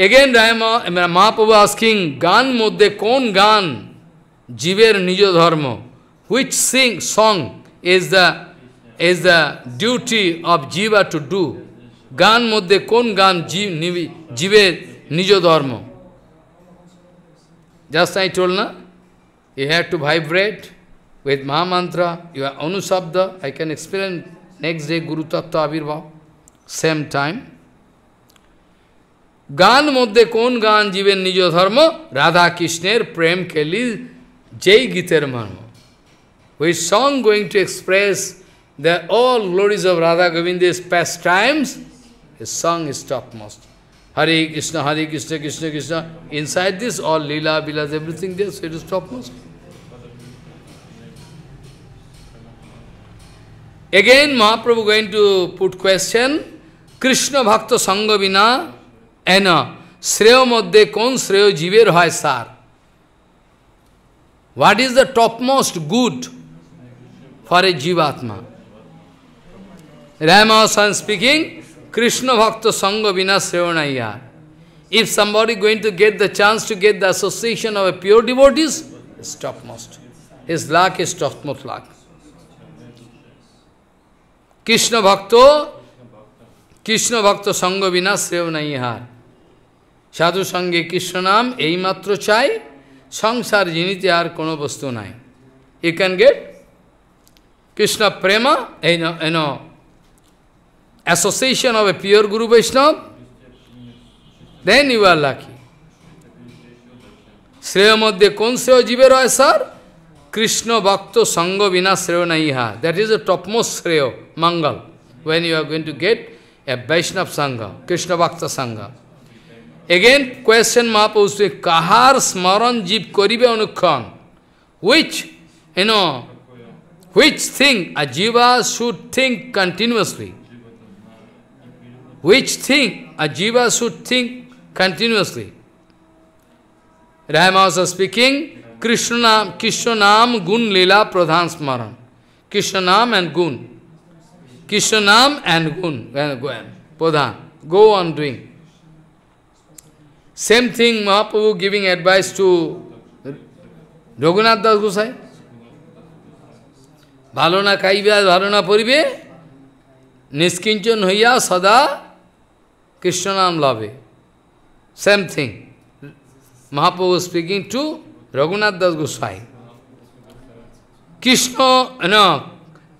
again রায়মা মহাপ্রভু আস্কিং গান মধ্যে কোন গান জীবের নিজ ধর্ম which sing song is the is the duty of jiva to do. Gan mūḍde kon gan jive nijo Just I told, na, you have to vibrate with Maha you are Anusabda. I can explain next day Guru Tattva Abhirva, same time. Gan mūḍde kon gan jive nijo dharma, Radha Krishner prem keli jai gitar marma. With song going to express the all glories of Radha Govinda's pastimes, his song is topmost. Hare Krishna, Hare Krishna, Krishna Krishna. Inside this, all lila, bilas everything there, so it is topmost. Again, Mahaprabhu going to put question, Krishna Bhakta Sangha Vina, Ena, Shreya Madhya Kon Shreya jive Hai Sar. What is the topmost good for a Jivatma? Ramasan speaking, Krishna Bhakta Sangha Vinasrevanayar. If somebody going to get the chance to get the association of a pure devotees, is topmost. His luck is topmost luck. Krishna Bhakto, Krishna Bhakto Sangha Vinasrevanayar. Krishna সঙ্গে কৃষ্ণ নাম chai চাই সংসার kono আর nai. বস্তু can get Krishna prema Krishna prema এই no association of a pure Guru Vaishnava, then you are lucky. শ্রেয় মধ্যে কোন শ্রেয় জীবের হয় স্যার কৃষ্ণ ভক্ত সঙ্গ বিনা শ্রেয় না ইহা দ্যাট ইজ এ টপমোস্ট শ্রেয় মঙ্গল when you are going to get a Vaishnav sangha Krishna ভক্ত সংঘ এগেন কোয়েশ্চেন মহাপৌষ কাহার স্মরণ জীব করিবে অনুক্ষণ which you know which thing a jiva should think continuously which thing a jiva should think continuously. Rahamasa speaking, Krishna Nam, Krishna Nam Gun Lila Pradhan Smaran. Krishna Nam and Gun. Krishna Nam and Gun. Pradhan. Go on doing. Same thing Mahaprabhu giving advice to Raghunath Das Gosai. Bhalona Kaivya, Bhalona Paribe. Niskinchan Hoya Sada. Krishnanam Lave. Same thing. Mahaprabhu was speaking to Raghunath Das Goswami. Krishna, no,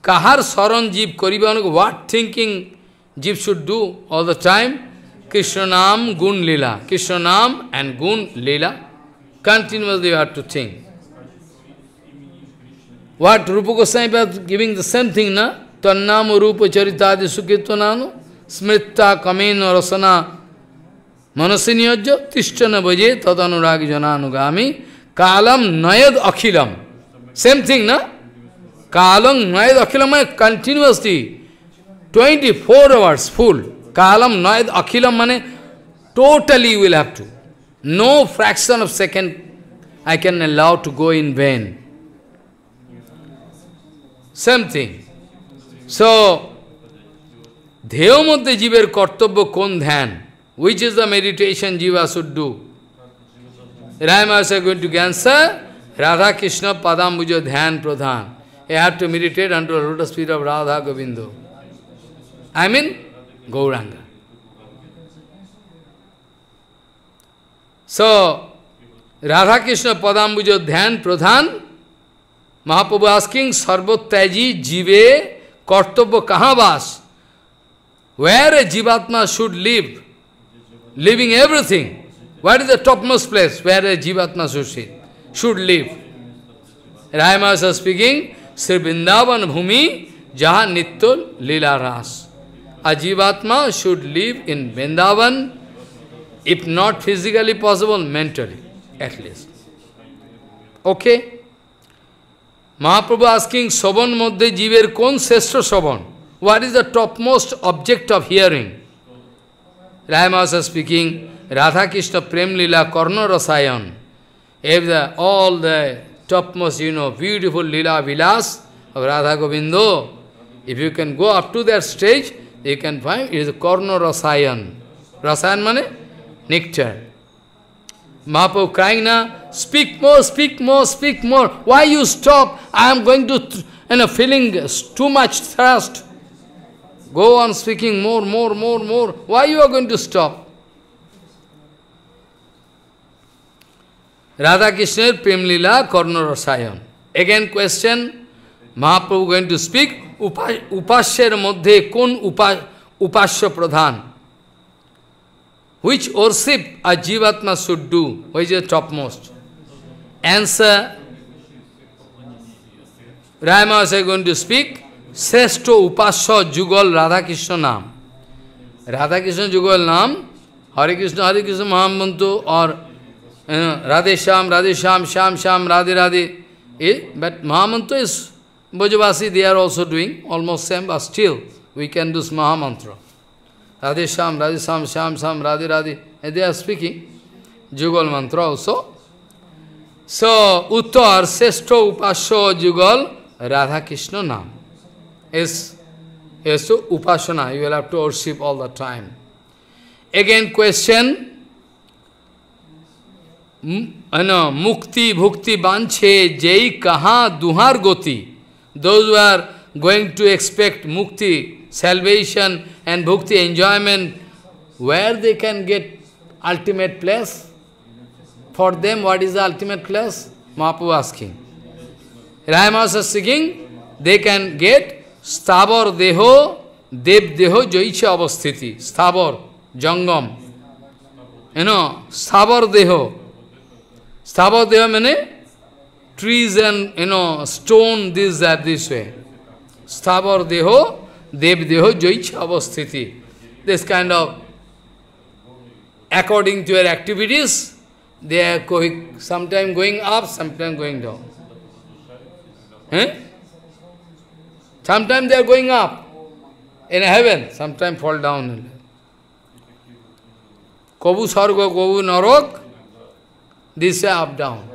kahar saran jeev karibanak, what thinking jeev should do all the time? Krishnanam gun Krishna Krishnanam and gun leela, Continuously you have to think. What Rupa Goswami is giving the same thing, na? Tannam rupa charitadi sukhitananu. স্মৃত্যা কমেন রসনা মনসি নিয়োজ্য তিষ্ঠন বজে তদনুরাগ জনানুগামী কালম নয়েদ অখিলম সেম থিং না কালং নয়েদ অখিলম মানে continuously twenty four hours full কালম নয়েদ অখিলম মানে totally will have to no fraction of second I can allow to go in vain. Same thing. So, ধেয় মধ্যে জীবের কর্তব্য কোন ধ্যান which is the meditation jiva should do. Ramayas are going to answer, Radha Krishna Padambuja Dhyan Pradhan. You have to meditate under the lotus feet of Radha Govindo. I mean, Gauranga. So, Radha Krishna Padambuja Dhyan Pradhan, Mahaprabhu asking, Sarvatyaji Jive Kartabha Kahavas. Where a Jivatma should live, living everything, what is the topmost place where a Jivatma should sit, should live? Rayamasa speaking, Sri Vrindavan Bhumi, Jaha Nitya Lila Ras. A Jivatma should live in Vrindavan, if not physically possible, mentally, at least. Okay? Mahaprabhu asking, Savan Madhya Jiver, kon Seshtra Savan? What is the topmost object of hearing? is speaking, Radha Krishna Prem Lila Karna Rasayan. If the, all the topmost, you know, beautiful Lila Vilas of Radha Govindo, if you can go up to that stage, you can find it is Karna Rasayan. Rasayan means nectar. Mahaprabhu crying now, speak more, speak more, speak more. Why you stop? I am going to, you know, feeling too much thirst. Go on speaking more, more, more, more. Why you are going to stop? Radha Krishna, Premlila, Karna Rasayan. Again question, Mahaprabhu going to speak, Upashyar Madhye Kun Upashya Pradhan. Which worship a Jivatma should do? Which is the topmost? Answer, Rama is going to speak, শ্রেষ্ঠ উপাস্য যুগল রাধাকৃষ্ণ নাম রাধাকৃষ্ণ যুগল নাম হরে কৃষ্ণ হরে কৃষ্ণ মহামন্ত और Radhe Shyam Radhe Shyam Shyam Shyam Radhe Radhe a but mahamantra is Bhajavasi they are also doing almost same but still we can do Mahamantra. Radhe Shyam, Radhe Shyam, Shyam Shyam, Radhe Radhe. And they are speaking Jugal Mantra also. So, Uttar, Seshto Upasya Jugal, Radha Krishna Nam. is, is to upasana, you will have to worship all the time. Again question, ano mukti bhukti banche jai kaha duhar goti. Those who are going to expect mukti, salvation and bhukti enjoyment, where they can get ultimate place? For them, what is the ultimate place? Mahaprabhu asking. Rama is seeking, they can get স্থাবর দেহ দেবদেহ জৈছে অবস্থিতি স্থাবর জঙ্গম N স্থাবর দেহ স্থাবর দেহ মানে trees and you know stone this that this way. Sthavar deho, dev deho joich avasthiti. This kind of according to your activities, they are going sometime going up, sometime going down. Eh? Sometimes they are going up in heaven, sometimes fall down. Kobu sarga, kobu narok, this is up, down.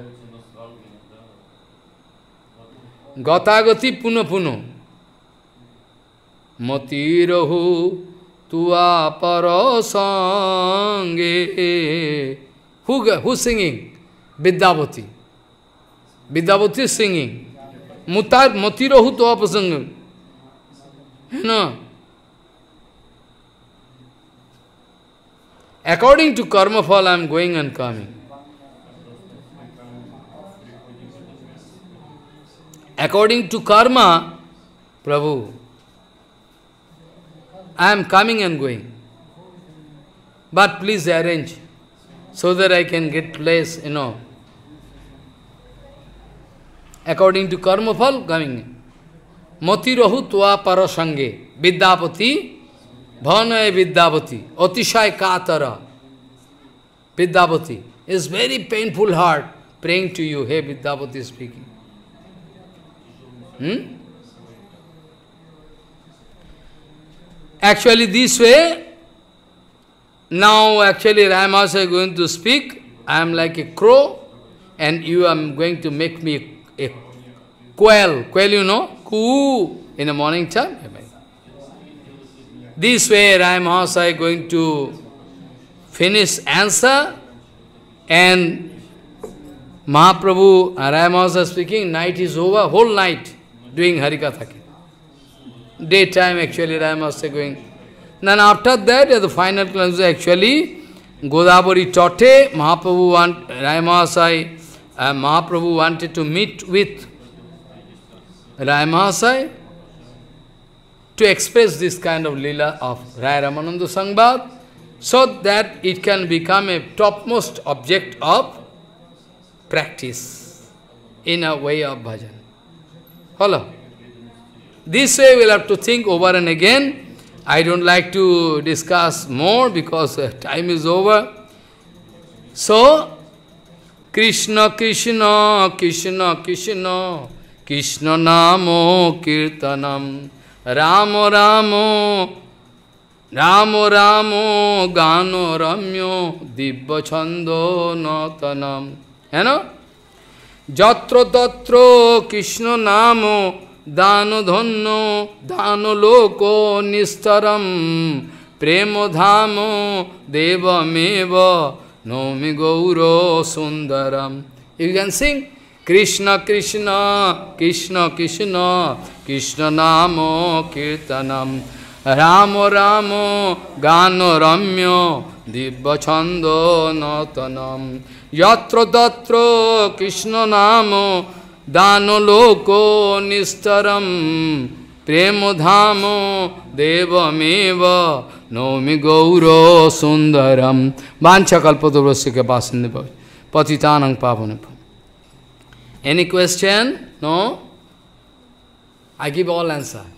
Gatagati puno puno. Matirahu rahu tuva parasange. Who, who's singing? Vidyavati. Vidyavati is singing. Mutar, matirahu rahu tuva parasange. No. According to karma fall, I am going and coming. According to karma, Prabhu, I am coming and going. But please arrange so that I can get place, you know. According to karma fall, coming. মতিরহু তোয়া পর সঙ্গে বিদ্যাপতি ভনয় বিদ্যাপতি অতিশয় কাতর Vidyapati is very painful heart praying to you, hey Vidyapati speaking. Hmm? Actually this way, now actually I am also going to speak, I am like a crow and you are going to make me a quail, quail you know, who in the morning time? This way Rai Mahasaya going to finish answer and Mahaprabhu, uh, Rai Mahasaya speaking, night is over, whole night doing Harikatha. Daytime actually Rai Mahasaya going. Then after that, the final class actually Godavari Tote, Mahaprabhu want, Rai Mahasaya, uh, Mahaprabhu wanted to meet with Raya Mahasaya, to express this kind of lila of Raya Ramananda Sangbad, so that it can become a topmost object of practice in a way of bhajan. Follow? This way we'll have to think over and again. I don't like to discuss more because time is over. So, Krishna, Krishna, Krishna, Krishna, Krishna নাম কীর্তনম রাম রাম রাম রাম গান রম্য দিব্য ছন্দ নতনম হ্যাঁ যত্র তত্র কৃষ্ণ নাম দান ধন্য দান লোক নিস্তরম প্রেম ধাম দেবমেব নৌমি গৌর সুন্দরম you can sing Krishna Krishna Krishna Krishna Krishna Namo Kirtanam Ramo Ramo Gano Ramyo Dibbachando Natanam Yatra Datra Krishna Namo Dano Loko Nistaram Premodhamo Devameva Nomi Gauro Sundaram Vancha Kalpatabhasya Kapasindipavya Patitanang Pavanipavya Any question? No? I give all answer.